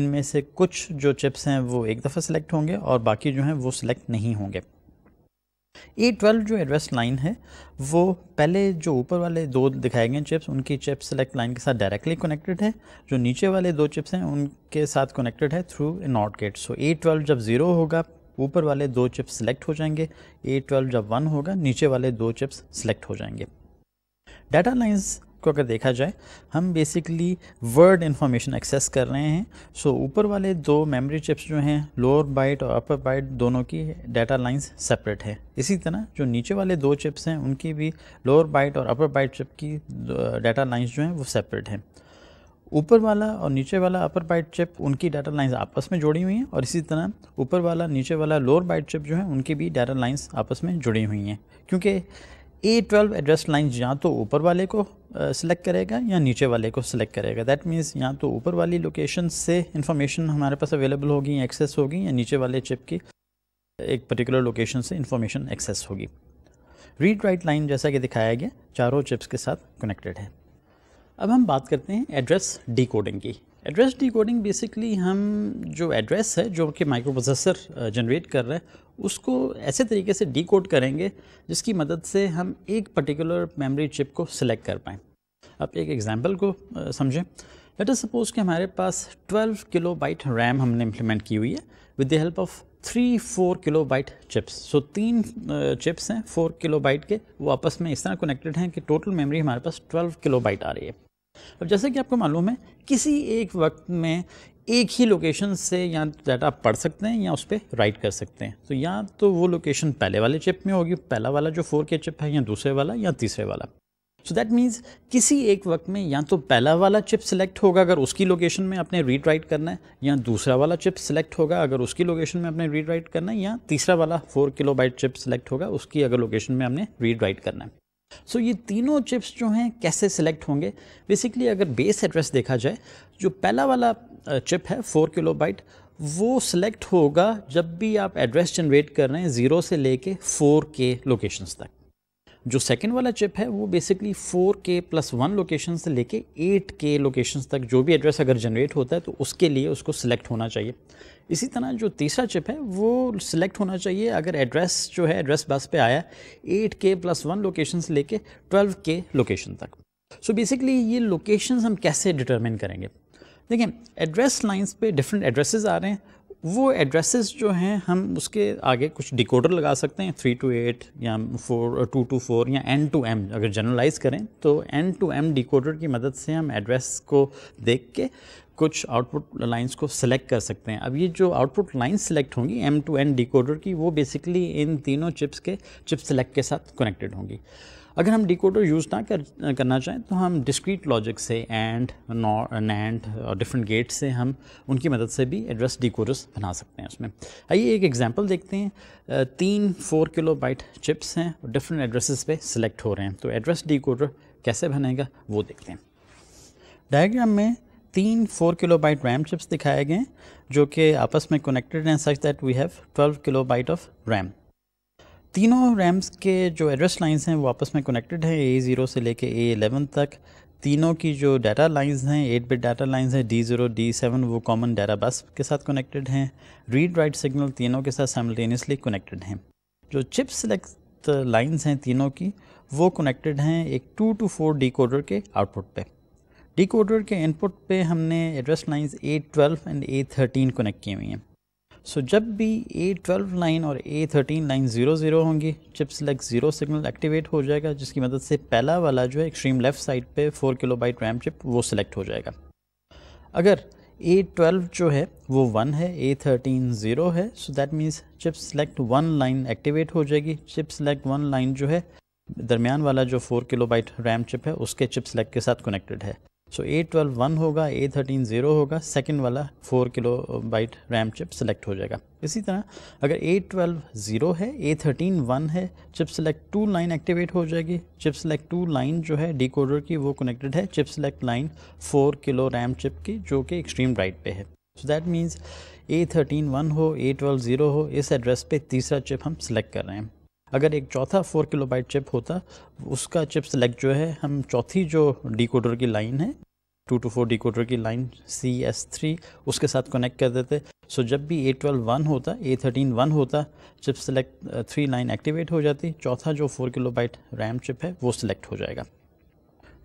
इनमें से कुछ जो चिप्स हैं वो एक दफ़ा सेलेक्ट होंगे और बाकी जो हैं वो सिलेक्ट नहीं होंगे ए ट्वेल्व जो एड्रेस लाइन है वो पहले जो ऊपर वाले दो दिखाए गए चिप्स उनकी चिप सेलेक्ट लाइन के साथ डायरेक्टली कनेक्टेड है जो नीचे वाले दो चिप्स हैं उनके साथ कनेक्टेड है through A not gate so A twelve जब ज़ीरो होगा ऊपर वाले दो चिप्स सेलेक्ट हो जाएंगे ए ट्वेल्व जब वन होगा नीचे वाले दो चिप्स सेलेक्ट हो जाएंगे डाटा लाइन्स को अगर देखा जाए हम बेसिकली वर्ड इन्फॉर्मेशन एक्सेस कर रहे हैं सो so, ऊपर वाले दो मेमोरी चिप्स जो हैं लोअर बाइट और अपर बाइट दोनों की डाटा लाइंस सेपरेट है इसी तरह जो नीचे वाले दो चिप्स हैं उनकी भी लोअर बाइट और अपर बाइट चिप की डाटा लाइंस जो हैं वो सेपरेट हैं ऊपर वाला और नीचे वाला अपर बाइट चिप उनकी डाटा लाइंस आपस में जुड़ी हुई हैं और इसी तरह ऊपर वाला नीचे वाला लोअर बाइट चिप जो है उनकी भी डाटा लाइंस आपस में जुड़ी हुई हैं क्योंकि ए ट्वेल्व एड्रेस लाइन या तो ऊपर वाले को सेलेक्ट करेगा या नीचे वाले को सिलेक्ट करेगा दैट मीन्स या तो ऊपर वाली लोकेशन से इंफॉर्मेशन हमारे पास अवेलेबल होगी एक्सेस होगी या नीचे वाले चिप की एक पर्टिकुलर लोकेशन से इंफॉर्मेशन एक्सेस होगी रीड राइट लाइन जैसा कि दिखाया गया चारों चिप्स के साथ कनेक्टेड है अब हम बात करते हैं एड्रेस डी की एड्रेस डिकोडिंग बेसिकली हम जो एड्रेस है जो कि माइक्रो प्रोसेसर जनरेट कर रहा है उसको ऐसे तरीके से डिकोड करेंगे जिसकी मदद से हम एक पर्टिकुलर मेमोरी चिप को सिलेक्ट कर पाएँ अब एक एग्जाम्पल को uh, समझें लेट अस सपोज कि हमारे पास 12 किलो बाइट रैम हमने इम्प्लीमेंट की हुई है with the help of three four kilo byte chips so तीन चिप्स uh, हैं फोर किलो बाइट के वो आपस में इस तरह कनेक्टेड हैं कि टोटल मेमोरी हमारे पास ट्वेल्व किलो बाइट आ रही है अब जैसे कि आपको मालूम है किसी एक वक्त में एक ही लोकेशन से या डाटा आप पढ़ सकते हैं या उस पर राइट कर सकते हैं तो या तो वो लोकेशन पहले वाले चिप में होगी पहला वाला जो फोर के चिप है या दूसरे वाला या तीसरे वाला सो दैट मीन्स किसी एक वक्त में या तो पहला वाला चिप सिलेक्ट होगा अगर उसकी लोकेशन में आपने रीड राइट करना है या दूसरा वाला चिप सिलेक्ट होगा अगर उसकी लोकेशन में आपने रीड राइट करना है या तीसरा वाला four kilo byte chip select होगा उसकी अगर लोकेशन में आपने रीड राइट करना है सो so, ये तीनों चिप्स जो हैं कैसे सिलेक्ट होंगे बेसिकली अगर बेस एड्रेस देखा जाए जो पहला वाला चिप है फोर किलो बाइट वो सिलेक्ट होगा जब भी आप एड्रेस जनरेट कर रहे हैं ज़ीरो से लेके फोर के लोकेशंस तक जो सेकेंड वाला चिप है वो basically four K plus one location से लेके के लोकेशंस तक जो भी एड्रेस अगर जनरेट होता है तो उसके लिए उसको सिलेक्ट होना चाहिए इसी तरह जो तीसरा चिप है वो सिलेक्ट होना चाहिए अगर एड्रेस जो है एड्रेस बस पे आया एट के प्लस वन लोकेशन से लेके ट्वेल्व के लोकेशन तक सो so बेसिकली ये लोकेशंस हम कैसे डिटरमिन करेंगे देखिए एड्रेस लाइंस पे डिफरेंट एड्रेसेस आ रहे हैं वो एड्रेसेस जो हैं हम उसके आगे कुछ डिकोडर लगा सकते हैं थ्री टू एट या फोर टू टू फोर या एन टू एम अगर जनरलाइज करें तो एन टू एम डिकोडर की मदद से हम एड्रेस को देख के कुछ आउटपुट लाइंस को सिलेक्ट कर सकते हैं अब ये जो आउटपुट लाइंस सेलेक्ट होंगी एम टू एन डिकोडर की वो बेसिकली इन तीनों चिप्स के चिप सेलेक्ट के साथ कनेक्टेड होंगी अगर हम डिकोडर यूज़ ना कर करना चाहें तो हम डिस्क्रीट लॉजिक से एंड नैंड और डिफरेंट गेट से हम उनकी मदद से भी एड्रेस डिकोडर्स बना सकते हैं उसमें आइए एक एग्जांपल देखते हैं तीन फोर किलो बाइट चिप्स हैं और डिफरेंट एड्रेसेस पे सिलेक्ट हो रहे हैं तो एड्रेस डिकोडर कैसे बनेगा वो देखते हैं डायग्राम में तीन four kilo kilobyte RAM chips दिखाए गए हैं जो कि आपस में कनेक्टेड हैं such that we have twelve kilobyte of RAM तीनों रैम्स के जो एड्रेस लाइंस हैं वो आपस में कनेक्टेड हैं ए ज़ीरो से लेके ए एलेवन तक तीनों की जो डाटा लाइंस हैं एट बिट डाटा लाइंस हैं डी ज़ीरो डी सेवन वो कॉमन डाटा बस के साथ कनेक्टेड हैं रीड राइट सिग्नल तीनों के साथ साइमल्टेनियसली कनेक्टेड हैं जो चिप सेलेक्ट लाइंस हैं तीनों की वो कनेक्टेड हैं एक टू टू फोर डी के आउटपुट पे डी के इनपुट पे हमने address lines A twelve and A thirteen connect की हुई हैं सो so, जब भी ए ट्वेल्व लाइन और A thirteen line zero zero होंगी chip select zero signal activate हो जाएगा जिसकी मदद से पहला वाला जो है एक्सट्रीम लेफ्ट साइड पे four kilo kilobyte RAM chip वो सिलेक्ट हो जाएगा अगर ए ट्वेल्व जो है वो वन है ए थर्टीन ज़ीरो है so that means chip select one line activate हो जाएगी चिप सेलेक्ट वन लाइन जो है दरमियान वाला जो four kilo kilobyte RAM chip है उसके चिप सेलेक्ट के साथ कनेक्टेड है सो ए ट्वेल्व वन होगा ए थर्टीन ज़ीरो होगा सेकेंड वाला four kilo kilobyte RAM chip select हो जाएगा इसी तरह अगर ए ट्वेल्व ज़ीरो है ए थर्टीन वन है chip select two line activate हो जाएगी चिप सेलेक्ट टू लाइन जो है डी की वो कनेक्टेड है chip select line four kilo RAM chip की जो कि एक्सट्रीम राइट पे है so that means A thirteen one हो ए ट्वेल्व ज़ीरो हो इस एड्रेस पे तीसरा चिप हम सेलेक्ट कर रहे हैं अगर एक चौथा फोर किलो बाइट चिप होता उसका चिप सेलेक्ट जो है हम चौथी जो डिकोडर की लाइन है टू टू फोर डिकोडर की लाइन सी एस थ्री उसके साथ कनेक्ट कर देते सो जब भी ए ट्वेल्व वन होता ए थर्टीन वन होता chip select three line activate हो जाती चौथा जो four kilo kilobyte RAM chip है वो सिलेक्ट हो जाएगा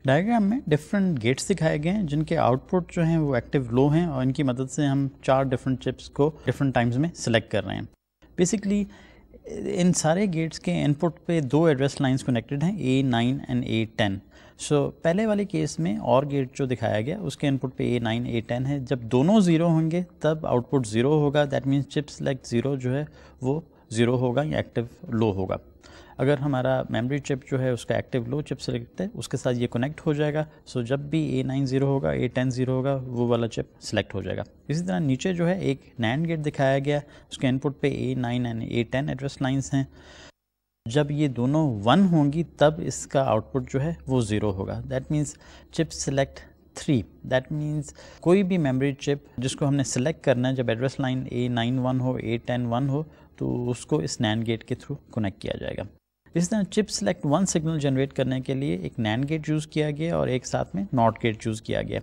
डायग्राम में डिफरेंट गेट्स दिखाए गए हैं जिनके आउटपुट जो हैं वो एक्टिव लो हैं और इनकी मदद से हम चार डिफरेंट चिप्स को डिफरेंट टाइम्स में सिलेक्ट कर रहे हैं बेसिकली इन सारे गेट्स के इनपुट पे दो एड्रेस लाइंस कनेक्टेड हैं A nine and A ten so पहले वाले केस में और गेट जो दिखाया गया उसके इनपुट पे ए नाइन ए टेन है जब दोनों ज़ीरो होंगे तब आउटपुट ज़ीरो होगा that means chip select zero जो है वो ज़ीरो होगा या एक्टिव लो होगा अगर हमारा मेमोरी चिप जो है उसका एक्टिव लो चिप सेलेक्ट है उसके साथ ये कनेक्ट हो जाएगा सो जब भी ए नाइन ज़ीरो होगा ए टेन ज़ीरो होगा वो वाला चिप सेलेक्ट हो जाएगा इसी तरह नीचे जो है एक नैंड गेट दिखाया गया उसके इनपुट पे A nine and A ten address lines हैं जब ये दोनों वन होंगी तब इसका आउटपुट जो है वो ज़ीरो होगा that means chip select three that means कोई भी मेमोरी चिप जिसको हमने सेलेक्ट करना है जब address line A nine one हो ए टेन वन हो तो उसको इस नैन गेट के थ्रू कनेक्ट किया जाएगा इस तरह chip select one signal generate करने के लिए एक नैन गेट यूज़ किया गया और एक साथ में नॉट गेट चूज़ किया गया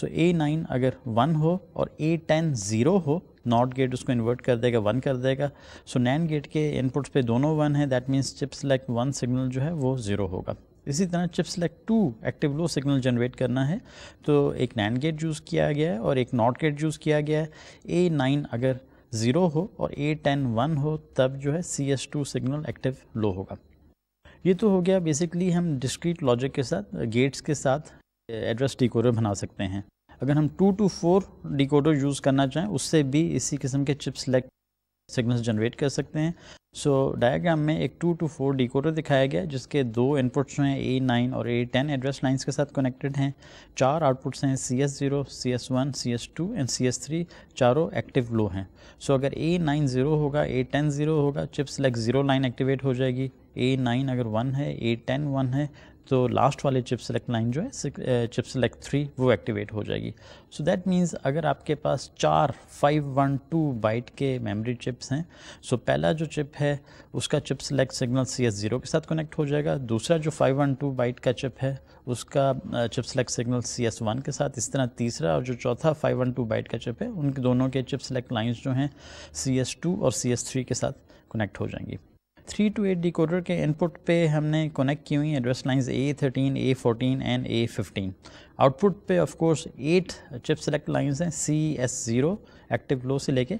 सो ए नाइन अगर वन हो और ए टेन ज़ीरो हो नॉट गेट उसको इन्वर्ट कर देगा वन कर देगा सो नैन गेट के इनपुट्स पे दोनों वन है that means chip select one signal जो है वो ज़ीरो होगा इसी तरह chip select two active low signal generate करना है तो एक नैन गेट यूज़ किया गया है और एक नॉट गेट यूज़ किया गया है ए नाइन अगर ज़ीरो हो और ए टेन वन हो तब जो है C S two signal active low होगा ये तो हो गया बेसिकली हम डिस्क्रीट लॉजिक के साथ गेट्स के साथ एड्रेस eh, डिकोडर बना सकते हैं अगर हम two to four decoder use करना चाहें उससे भी इसी किस्म के चिप सेलेक्ट सिग्नल्स जनरेट कर सकते हैं सो so, डायग्राम में एक टू टू फोर डिकोडर दिखाया गया जिसके दो इनपुट्स हैं ए नाइन और ए टेन एड्रेस लाइन्स के साथ कनेक्टेड हैं चार आउटपुट्स हैं C S CS one S two सी एस टू एंड सी एस थ्री चारों एक्टिव लो हैं सो so, अगर ए नाइन ज़ीरो होगा ए टेन ज़ीरो होगा chips like zero line activate हो जाएगी ए नाइन अगर वन है ए टेन वन है तो लास्ट वाले चिप सेलेक्ट लाइन जो है चिप सेलेक्ट थ्री वो एक्टिवेट हो जाएगी सो दैट मीन्स अगर आपके पास चार फाइव वन टू बाइट के मेमोरी चिप्स हैं सो so पहला जो चिप है उसका chip select signal CS S ज़ीरो के साथ कनेक्ट हो जाएगा दूसरा जो फाइव वन टू बाइट का चिप है उसका chip select signal CS S वन के साथ इस तरह तीसरा और जो चौथा फाइव वन टू बाइट का चिप है उनके दोनों के चिप सेलेक्ट लाइन्स जो हैं सी एस टू और सी एस थ्री के साथ कनेक्ट हो जाएंगी थ्री टू एट डिकोडर के इनपुट पे हमने कनेक्ट की हुई address lines A thirteen A fourteen and A fifteen output पे of course eight chip select lines हैं C S zero active low से लेके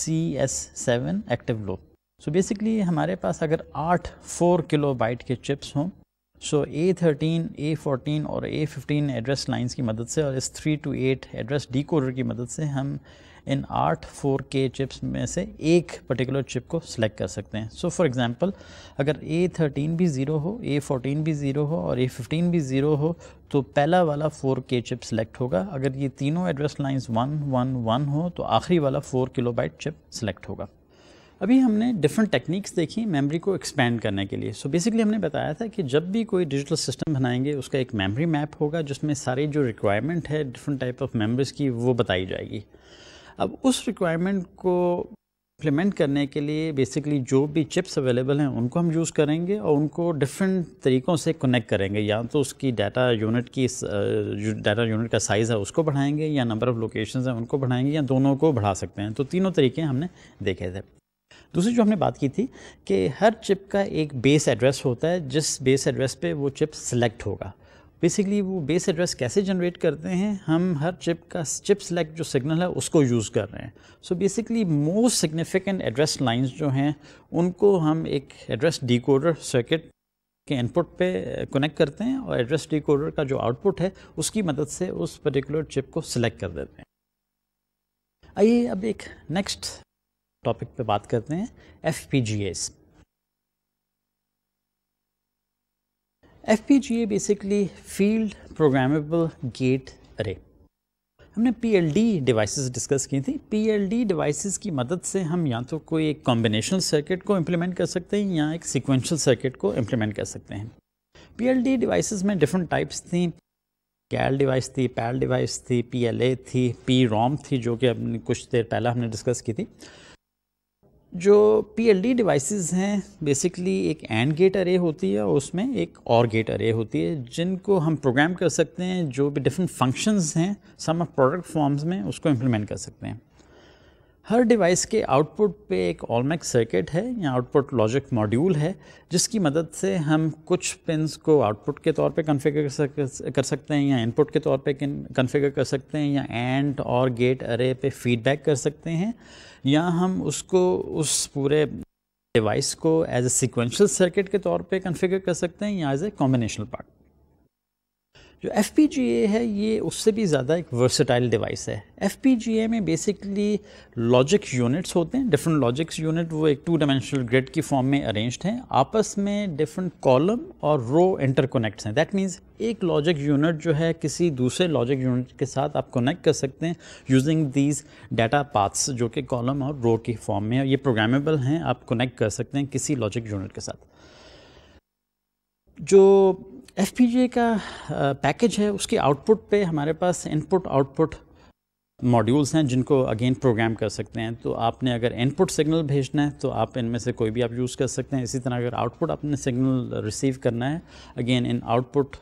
C S seven active low so basically हमारे पास अगर आठ फोर किलो बाइट के चिप्स हों so A thirteen A fourteen और ए फिफ्टीन एड्रेस लाइंस की मदद से और इस three to eight address D की मदद से हम इन आठ फोर के चिप्स में से एक पर्टिकुलर चिप को सिलेक्ट कर सकते हैं सो फॉर एग्ज़ाम्पल अगर ए थर्टीन भी ज़ीरो हो ए फोर्टीन भी ज़ीरो हो और ए फिफ्टीन भी ज़ीरो हो तो पहला वाला फोर के चिप सेलेक्ट होगा अगर ये तीनों address lines one one one हो तो आखिरी वाला four kilo byte chip select होगा अभी हमने डिफरेंट टेक्निक्स देखी मेमोरी को एक्सपेंड करने के लिए सो so बेसिकली हमने बताया था कि जब भी कोई डिजिटल सिस्टम बनाएंगे उसका एक मेमोरी मैप होगा जिसमें सारी जो रिक्वायरमेंट है डिफरेंट टाइप ऑफ मेमोरीज़ की वो बताई जाएगी अब उस रिक्वायरमेंट को इम्प्लीमेंट करने के लिए बेसिकली जो भी चिप्स अवेलेबल हैं उनको हम यूज़ करेंगे और उनको डिफरेंट तरीक़ों से कनेक्ट करेंगे या तो उसकी डाटा यूनिट की डाटा uh, यूनिट का साइज़ है उसको बढ़ाएंगे या नंबर ऑफ़ लोकेशन हैं उनको बढ़ाएंगे या दोनों को बढ़ा सकते हैं तो तीनों तरीके हमने देखे थे दूसरी जो हमने बात की थी कि हर चिप का एक बेस एड्रेस होता है जिस बेस एड्रेस पे वो चिप सेलेक्ट होगा बेसिकली वो बेस एड्रेस कैसे जनरेट करते हैं हम हर चिप का चिप सेलेक्ट जो सिग्नल है उसको यूज़ कर रहे हैं so basically most significant address lines जो हैं उनको हम एक एड्रेस डिकोडर सर्किट के इनपुट पे कनेक्ट uh, करते हैं और एड्रेस डिकोडर का जो आउटपुट है उसकी मदद से उस पर्टिकुलर चिप को सिलेक्ट कर देते हैं आइए अब एक नेक्स्ट टॉपिक पे बात करते हैं F P G S FPGA basically field programmable gate array हमने PLD डिवाइसेस डिस्कस की थी पी एल डी डिवाइसेस की मदद से हम या तो कोई एक कॉम्बिनेशन सर्किट को इम्प्लीमेंट कर सकते हैं या एक सिक्वेंशल सर्किट को इम्प्लीमेंट कर सकते हैं पी एल डी डिवाइसेस में डिफरेंट टाइप्स थी कैल डिवाइस थी पैल डिवाइस थी पी एल ए थी पी थी जो कि हमने कुछ देर पहले हमने डिस्कस की थी जो पी एल डी डिवाइसेस हैं बेसिकली एक एंड गेट अरे होती है और उसमें एक और गेट अरे होती है जिनको हम प्रोग्राम कर सकते हैं जो भी डिफरेंट फंक्शंस हैं सम ऑफ प्रोडक्ट फॉर्म्स में उसको इम्प्लीमेंट कर सकते हैं हर डिवाइस के आउटपुट पे एक ऑलमैक सर्किट है या आउटपुट लॉजिक मॉड्यूल है जिसकी मदद से हम कुछ पिनस को आउटपुट के तौर पे कन्फिगर कर सकते हैं या इनपुट के तौर पे कन्फिगर कर सकते हैं या एंड और गेट अरे पे फीडबैक कर सकते हैं या हम उसको उस पूरे डिवाइस को एज ए सिक्वेंशल सर्किट के तौर पे कन्फिगर कर सकते हैं या एज ए कॉम्बिनेशनल पार्ट जो एफ है ये उससे भी ज़्यादा एक वर्सटाइल डिवाइस है एफ में बेसिकली लॉजिक यूनिट्स होते हैं डिफरेंट लॉजिक्स यूनिट वो एक टू डायमेंशनल ग्रिड की फॉर्म में अरेंज हैं आपस में डिफरेंट कॉलम और रो इंटरकोनेक्ट हैं दैट मीन्स एक लॉजिक यूनिट जो है किसी दूसरे लॉजिक यूनिट के साथ आप कनेक्ट कर सकते हैं यूजिंग दीज डाटा पाथ्स जो कि कॉलम और रो की फॉर्म में ये प्रोग्रामेबल हैं आप कनेक्ट कर सकते हैं किसी लॉजिक यूनिट के साथ जो एफ का पैकेज है उसके आउटपुट पे हमारे पास इनपुट आउटपुट मॉड्यूल्स हैं जिनको अगेन प्रोग्राम कर सकते हैं तो आपने अगर इनपुट सिग्नल भेजना है तो आप इनमें से कोई भी आप यूज़ कर सकते हैं इसी तरह अगर आउटपुट आपने सिग्नल रिसीव करना है अगेन इन आउटपुट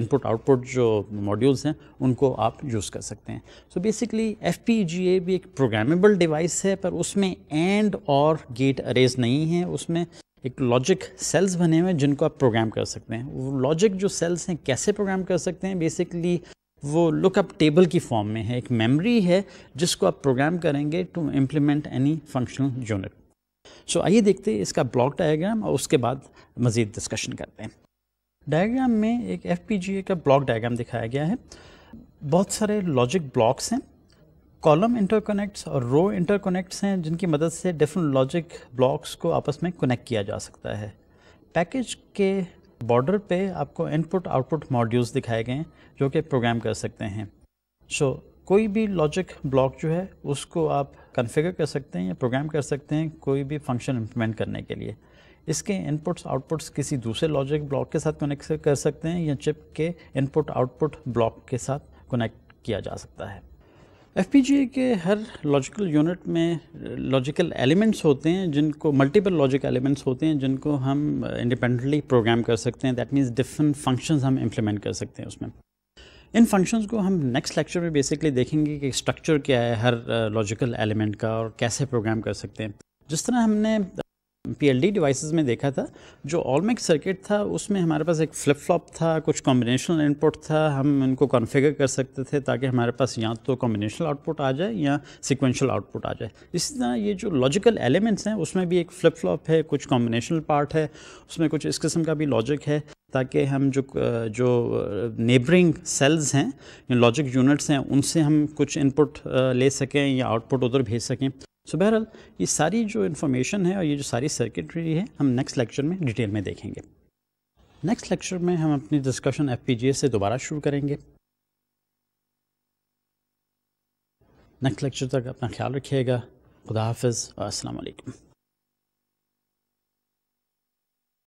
इनपुट आउटपुट जो मॉड्यूल्स हैं उनको आप यूज़ कर सकते हैं सो बेसिकली एफ भी एक प्रोग्रामेबल डिवाइस है पर उसमें एंड और गेट अरेज नहीं है उसमें एक लॉजिक सेल्स बने हुए हैं जिनको आप प्रोग्राम कर सकते हैं वो लॉजिक जो सेल्स हैं कैसे प्रोग्राम कर सकते हैं बेसिकली वो लुकअप टेबल की फॉर्म में है एक मेमोरी है जिसको आप प्रोग्राम करेंगे to implement any functional unit so आइए देखते हैं इसका ब्लॉक डायग्राम और उसके बाद मज़ीद डिस्कशन करते हैं डायग्राम में एक एफ का ब्लॉक डायग्राम दिखाया गया है बहुत सारे लॉजिक ब्लॉक्स हैं कॉलम इंटरकनेक्ट्स और रो इंटरकनेक्ट्स हैं जिनकी मदद से डिफरेंट लॉजिक ब्लॉक्स को आपस में कनेक्ट किया जा सकता है पैकेज के बॉर्डर पे आपको इनपुट आउटपुट मॉड्यूल्स दिखाए गए हैं जो कि प्रोग्राम कर सकते हैं सो so, कोई भी लॉजिक ब्लॉक जो है उसको आप कन्फिगर कर सकते हैं या प्रोग्राम कर सकते हैं कोई भी फंक्शन इम्प्लीमेंट करने के लिए इसके इनपुट्स आउटपुट्स किसी दूसरे लॉजिक ब्लॉक के साथ कनेक्ट कर सकते हैं या चिप के इनपुट आउटपुट ब्लॉक के साथ कनेक्ट किया जा सकता है ए के हर लॉजिकल यूनिट में लॉजिकल एलिमेंट्स होते हैं जिनको मल्टीपल लॉजिक एलिमेंट्स होते हैं जिनको हम इंडिपेंडेंटली uh, प्रोग्राम कर सकते हैं दैट मीन्स डिफरेंट फंक्शंस हम इम्प्लीमेंट कर सकते हैं उसमें इन फंक्शंस को हम नेक्स्ट लेक्चर में बेसिकली देखेंगे कि स्ट्रक्चर क्या है हर लॉजिकल uh, एलिमेंट का और कैसे प्रोग्राम कर सकते हैं जिस तरह हमने पीएलडी डिवाइसेस में देखा था जो ऑलमेक सर्किट था उसमें हमारे पास एक फ्लिप फ्लॉप था कुछ कॉम्बिनेशनल इनपुट था हम इनको कॉन्फ़िगर कर सकते थे ताकि हमारे पास या तो कॉम्बिनेशनल आउटपुट आ जाए या सिक्वेंशल आउटपुट आ जाए इसी तरह ये जो लॉजिकल एलिमेंट्स हैं उसमें भी एक फ्लिप फ्लॉप है कुछ कॉम्बिनेशनल पार्ट है उसमें कुछ इस किस्म का भी लॉजिक है ताकि हम जो जो नेबरिंग सेल्स हैं लॉजिक यूनिट्स हैं उनसे हम कुछ इनपुट ले सकें या आउटपुट उधर भेज सकें सो बहरहाल ये सारी जो इन्फॉर्मेशन है और ये जो सारी सर्किटरी है हम नेक्स्ट लेक्चर में डिटेल में देखेंगे नेक्स्ट लेक्चर में हम अपनी डिस्कशन एफ से दोबारा शुरू करेंगे नेक्स्ट लेक्चर तक अपना ख्याल रखिएगा खुदा हाफिज़ और असलकम